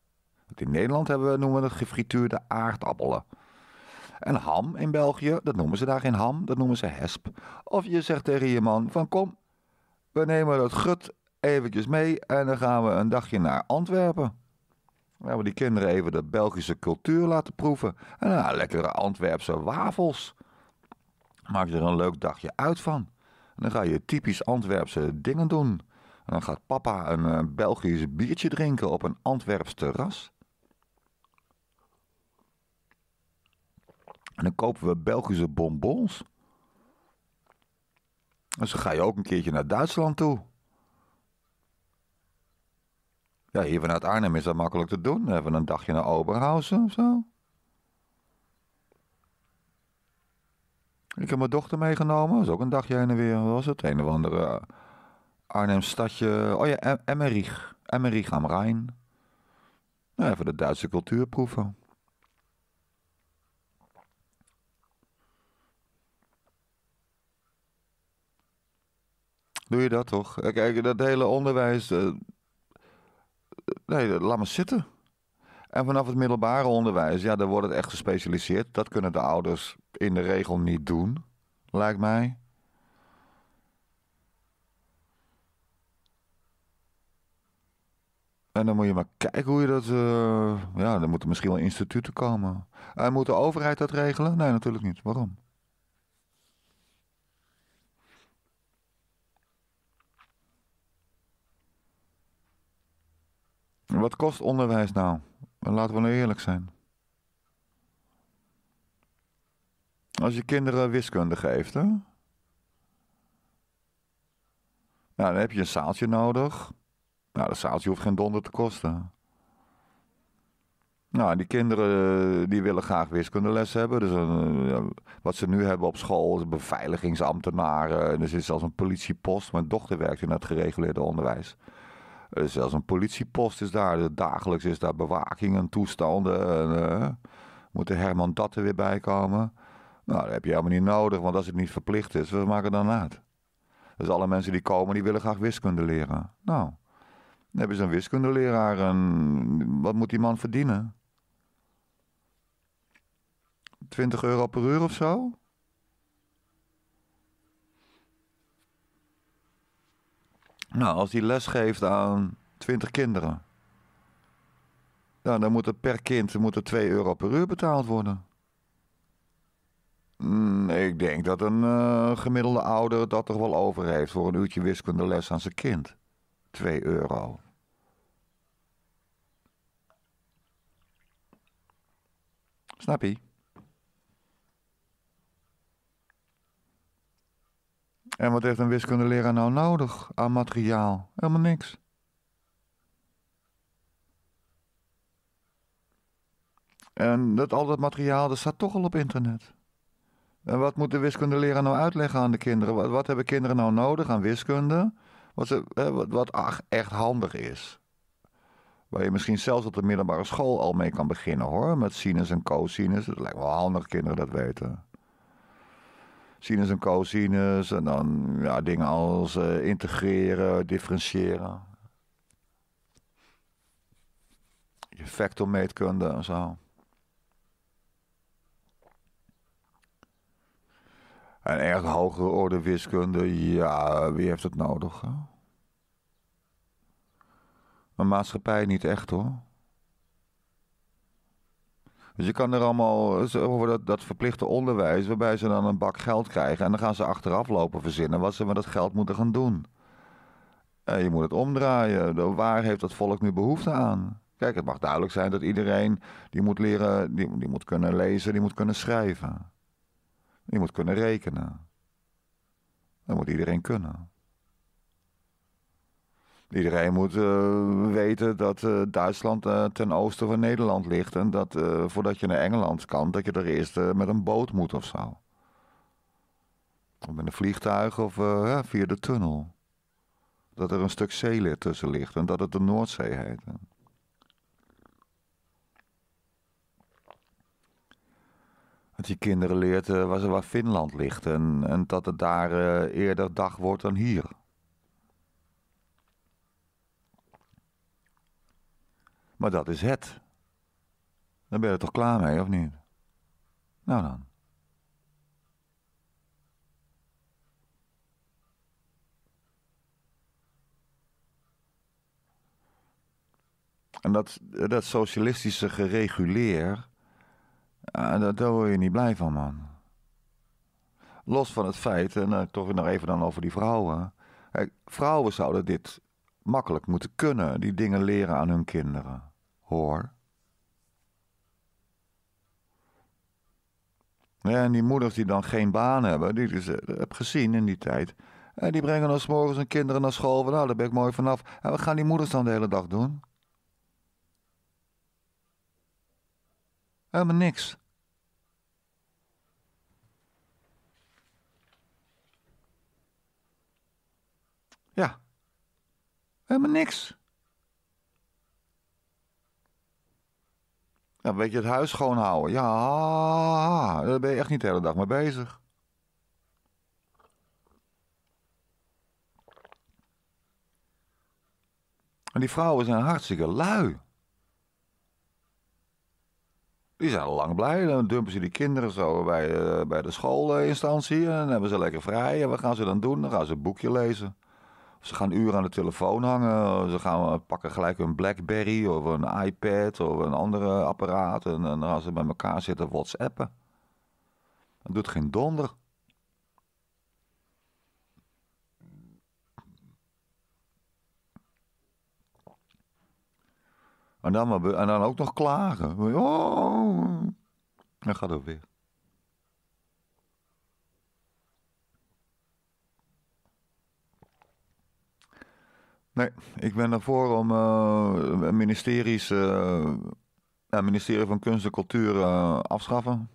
Want in Nederland hebben we, noemen we het gefrituurde aardappelen. En ham in België, dat noemen ze daar geen ham, dat noemen ze hesp. Of je zegt tegen je man van kom, we nemen dat gut eventjes mee en dan gaan we een dagje naar Antwerpen. Dan hebben we die kinderen even de Belgische cultuur laten proeven. En nou, lekkere Antwerpse wafels. Maak je er een leuk dagje uit van. En dan ga je typisch Antwerpse dingen doen. En dan gaat papa een eh, Belgisch biertje drinken op een Antwerps terras. En dan kopen we Belgische bonbons. Dus dan ga je ook een keertje naar Duitsland toe. Ja, hier vanuit Arnhem is dat makkelijk te doen. Even een dagje naar Oberhausen of zo. Ik heb mijn dochter meegenomen. Dat is ook een dagje heen en weer. was het? Een of andere eh, Arnhem stadje. Oh ja, Emmerich. Emmerich am Rijn. Nou, even de Duitse cultuur proeven. doe je dat toch? Kijk, dat hele onderwijs. Eh, nee, laat maar zitten. En vanaf het middelbare onderwijs, ja, daar wordt het echt gespecialiseerd. Dat kunnen de ouders in de regel niet doen, lijkt mij. En dan moet je maar kijken hoe je dat. Eh, ja, dan moeten misschien wel instituten komen. En moet de overheid dat regelen? Nee, natuurlijk niet. Waarom? Wat kost onderwijs nou? Laten we nou eerlijk zijn. Als je kinderen wiskunde geeft, hè? Nou, dan heb je een zaaltje nodig. Nou, dat zaaltje hoeft geen donder te kosten. Nou, die kinderen eh, die willen graag wiskundeles hebben. Dus een, eh, wat ze nu hebben op school is beveiligingsambtenaren. En er zit zelfs een politiepost. Mijn dochter werkt in het gereguleerde onderwijs. Eh, zelfs een politiepost is daar. Dagelijks is daar bewaking en toestanden. En, eh, moet de Herman Datten weer bijkomen? Nou, dat heb je helemaal niet nodig, want als het niet verplicht is, we maken dan uit. Dus alle mensen die komen, die willen graag wiskunde leren. Nou, dan hebben ze een wiskundeleraar en wat moet die man verdienen? 20 euro per uur of zo? Nou, als hij les geeft aan 20 kinderen, dan moet er per kind moet er 2 euro per uur betaald worden. Mm, ik denk dat een eh, gemiddelde ouder dat toch wel over heeft voor een uurtje wiskundeles aan zijn kind. 2 euro. Snap je? En wat heeft een wiskundeleraar nou nodig aan materiaal? Helemaal niks. En dat, al dat materiaal dat staat toch al op internet. En wat moet de wiskundeleraar nou uitleggen aan de kinderen? Wat, hebben kinderen nou nodig aan wiskunde? Wat, ze, wat, wat echt handig is. Waar je misschien zelfs op de middelbare school al mee kan beginnen hoor. Met sinus en cosinus. Het lijkt wel handig kinderen dat weten sinus en cosinus. En dan ja, dingen als eh, integreren, differentiëren. Je vectormeetkunde en zo. En erg hogere orde wiskunde, ja, wie heeft het nodig? Hè? maatschappij niet echt hoor. Dus je kan er allemaal eh, over dat, dat verplichte onderwijs, waarbij ze dan een bak geld krijgen. En dan gaan ze achteraf lopen verzinnen wat ze met dat geld moeten gaan doen. En eh, je moet het omdraaien. Waar heeft dat volk nu behoefte aan? Kijk, het mag duidelijk zijn dat iedereen die moet leren, die, die moet kunnen lezen, die moet kunnen schrijven. Die moet kunnen rekenen. Dat moet iedereen kunnen. Iedereen moet eh, weten dat eh, Duitsland eh, ten oosten van Nederland ligt. En dat voordat je naar Engeland kan, dat je er eerst met een boot moet of zo. Of met een vliegtuig of ja, via de tunnel. Dat er een stuk zee tussen ligt en dat het de Noordzee heet. Dat je kinderen leert waar, ze, waar Finland ligt en, en dat het daar eerder dag wordt dan hier. Maar dat is het. Dan ben je er toch klaar mee, of niet? Nou dan. En dat, dat socialistische gereguleer, eh, daar word je niet blij van, man. Los van het feit, en uh, toch nog even dan over die vrouwen. vrouwen zouden dit makkelijk moeten kunnen, die dingen leren aan hun kinderen hoor. En die moeders die dan geen baan hebben, die ik heb gezien in die tijd, en eh, die brengen dan s morgens hun kinderen naar school. Van, nou, daar ben ik mooi vanaf. En wat gaan die moeders dan de hele dag doen? Helemaal niks. Ja. Helemaal niks. Ja, weet je het huis schoonhouden. Ja, daar ben je echt niet de hele dag mee bezig. En die vrouwen zijn hartstikke lui. Die zijn al lang blij. Dan dumpen ze die kinderen zo bij, eh, bij de schoolinstantie. En dan hebben ze lekker vrij. En wat gaan ze dan doen? Dan gaan ze een boekje lezen. Ze gaan uren aan de telefoon hangen. Ze gaan eh, pakken gelijk een Blackberry of een iPad of een ander apparaat. En, dan gaan ze bij elkaar zitten WhatsAppen. Dat doet geen donder. En dan, maar, en dan ook nog klagen. Oh, oh, oh. dan gaat het weer. Nee, ik ben ervoor om uh, ministeries, eh, ministerie van Kunst en Cultuur eh, afschaffen.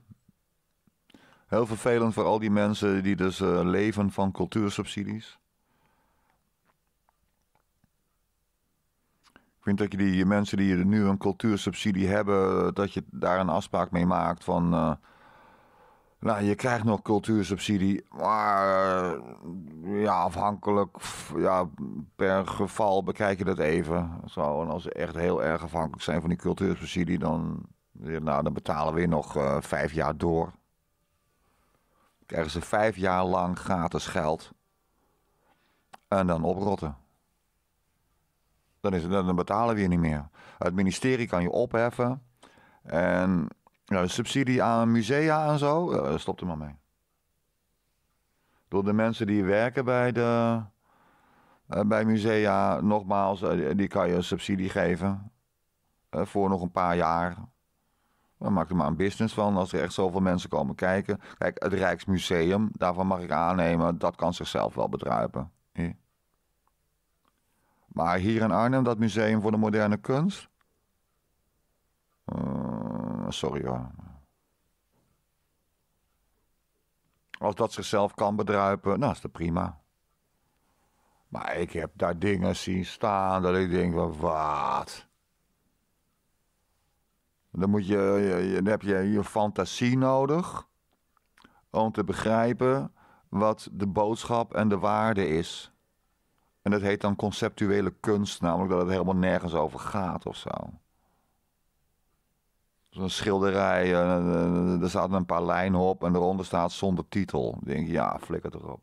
Heel vervelend voor al die mensen die dus leven van cultuursubsidies. Ik vind dat je die mensen die nu een cultuursubsidie hebben, dat je daar een afspraak mee maakt van nou, je krijgt nog cultuursubsidie, maar eh, ja, afhankelijk ja, per geval bekijk je dat even. Zo, en als ze echt heel erg afhankelijk zijn van die cultuursubsidie, dan, nou, dan betalen we weer nog eh, vijf jaar door. Krijgen ze vijf jaar lang gratis geld en dan oprotten. Dan, is, dan betalen we je niet meer. Het ministerie kan je opheffen en ja, nou, subsidie aan musea en zo, ja, eh, stop er maar mee. Door de mensen die werken bij, de, eh, bij musea, nogmaals, eh, die kan je subsidie geven voor nog een paar jaar. Maar maak er maar een business van als er echt zoveel mensen komen kijken. Kijk, het Rijksmuseum, daarvan mag ik aannemen, dat kan zichzelf wel bedruipen. Maar hier in Arnhem, dat museum voor de moderne kunst. Eh, sorry hoor. Als dat zichzelf kan bedruipen, nou is dat prima. Maar ik heb daar dingen zien staan dat ik denk van wat? Dan, moet je, dan heb je je fantasie nodig om te begrijpen wat de boodschap en de waarde is. En dat heet dan conceptuele kunst, namelijk dat het helemaal nergens over gaat of zo een schilderij, uh, er zaten een paar lijnen op en eronder staat zonder titel. denk, ja, flikker erop.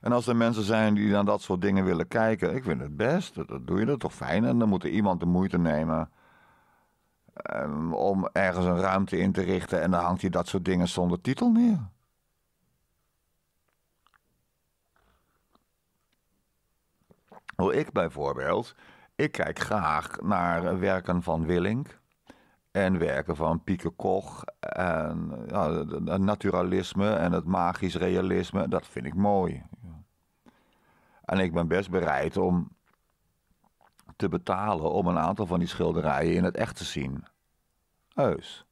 En als er mensen zijn die naar dat soort dingen willen kijken, ik vind het best, dat, doe je dat toch fijn. En dan moet er iemand de moeite nemen ehm, om ergens een ruimte in te richten en dan hangt hij dat soort dingen zonder titel neer. Nou, ik bijvoorbeeld, ik kijk graag naar werken van Willink en werken van Pieke Koch. En ja, het naturalisme en het magisch realisme, dat vind ik mooi. En ik ben best bereid om te betalen om een aantal van die schilderijen in het echt te zien. Heus.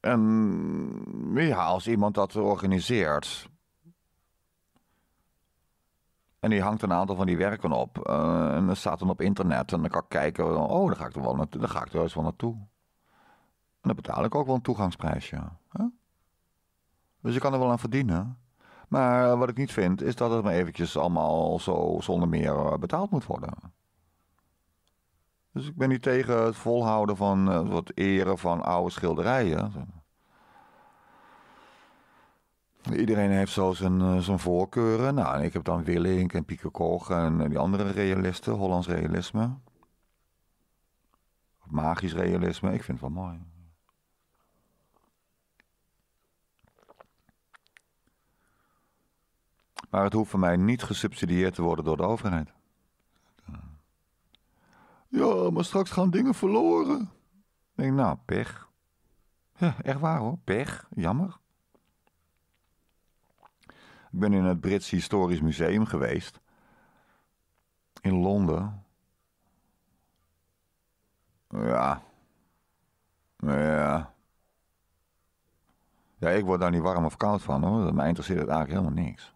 En ja, als iemand dat organiseert. En die hangt een aantal van die werken op. Eh, en dat staat dan op internet. En dan kan ik kijken, oh, daar ga ik er wel naartoe. Daar ga ik er eens wel naartoe. En dan betaal ik ook wel een toegangsprijsje. Dus ik kan er wel aan verdienen. Maar eh, wat ik niet vind, is dat het me eventjes allemaal zo zonder meer eh, betaald moet worden. Dus ik ben niet tegen het volhouden van uh, eh, wat eren van oude schilderijen. Iedereen heeft zo zijn, eh, zijn voorkeuren. Nou, ik heb dan Willink en Pieter Koch en eh, die andere realisten, Hollands realisme. Magisch realisme, ik vind het wel mooi. Maar het hoeft voor mij niet gesubsidieerd te worden door de overheid maar straks gaan dingen verloren. Ik denk, nou, pech. Ja, echt waar hoor, pech, jammer. Ik ben in het Brits Historisch Museum geweest. In Londen. Ja. Ja. Ja, ik word daar niet warm of koud van hoor. Dat mij interesseert eigenlijk helemaal niks.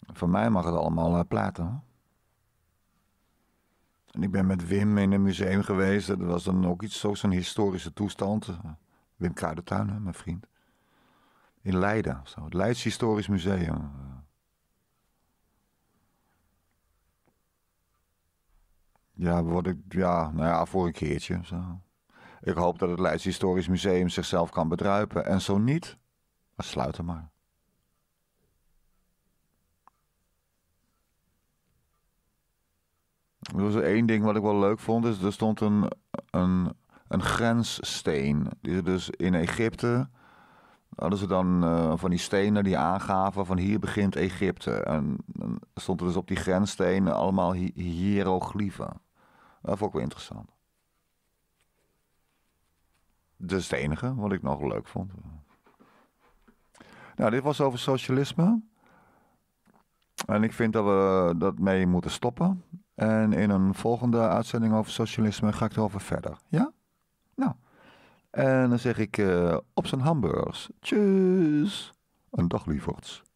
Voor mij mag het allemaal eh, platen hoor. En ik ben met Wim in een museum geweest. Dat was dan ook iets zo'n historische toestand. Eh, Wim Kruidentuin, mijn vriend. In Leiden, zo. het Leids Historisch Museum. Ja, word ik, ja, nou ja, voor een keertje. Zo. Ik hoop dat het Leids Historisch Museum zichzelf kan bedruipen. En zo niet, dan sluiten maar. Er één ding wat ik wel leuk vond, is er stond een, een, een grenssteen. dus in Egypte hadden ze dan eh, van die stenen die aangaven van hier begint Egypte. En, dan stond er dus op die grensstenen allemaal hi hieroglyphen. Dat vond ik wel interessant. Dat is het enige wat ik nog leuk vond. Nou, dit was over socialisme. En ik vind dat we dat mee moeten stoppen. En in een volgende uitzending over socialisme ga ik erover verder. Ja? Nou. En dan zeg ik eh, op zijn hamburgers. Tjus. Een dag lieverds.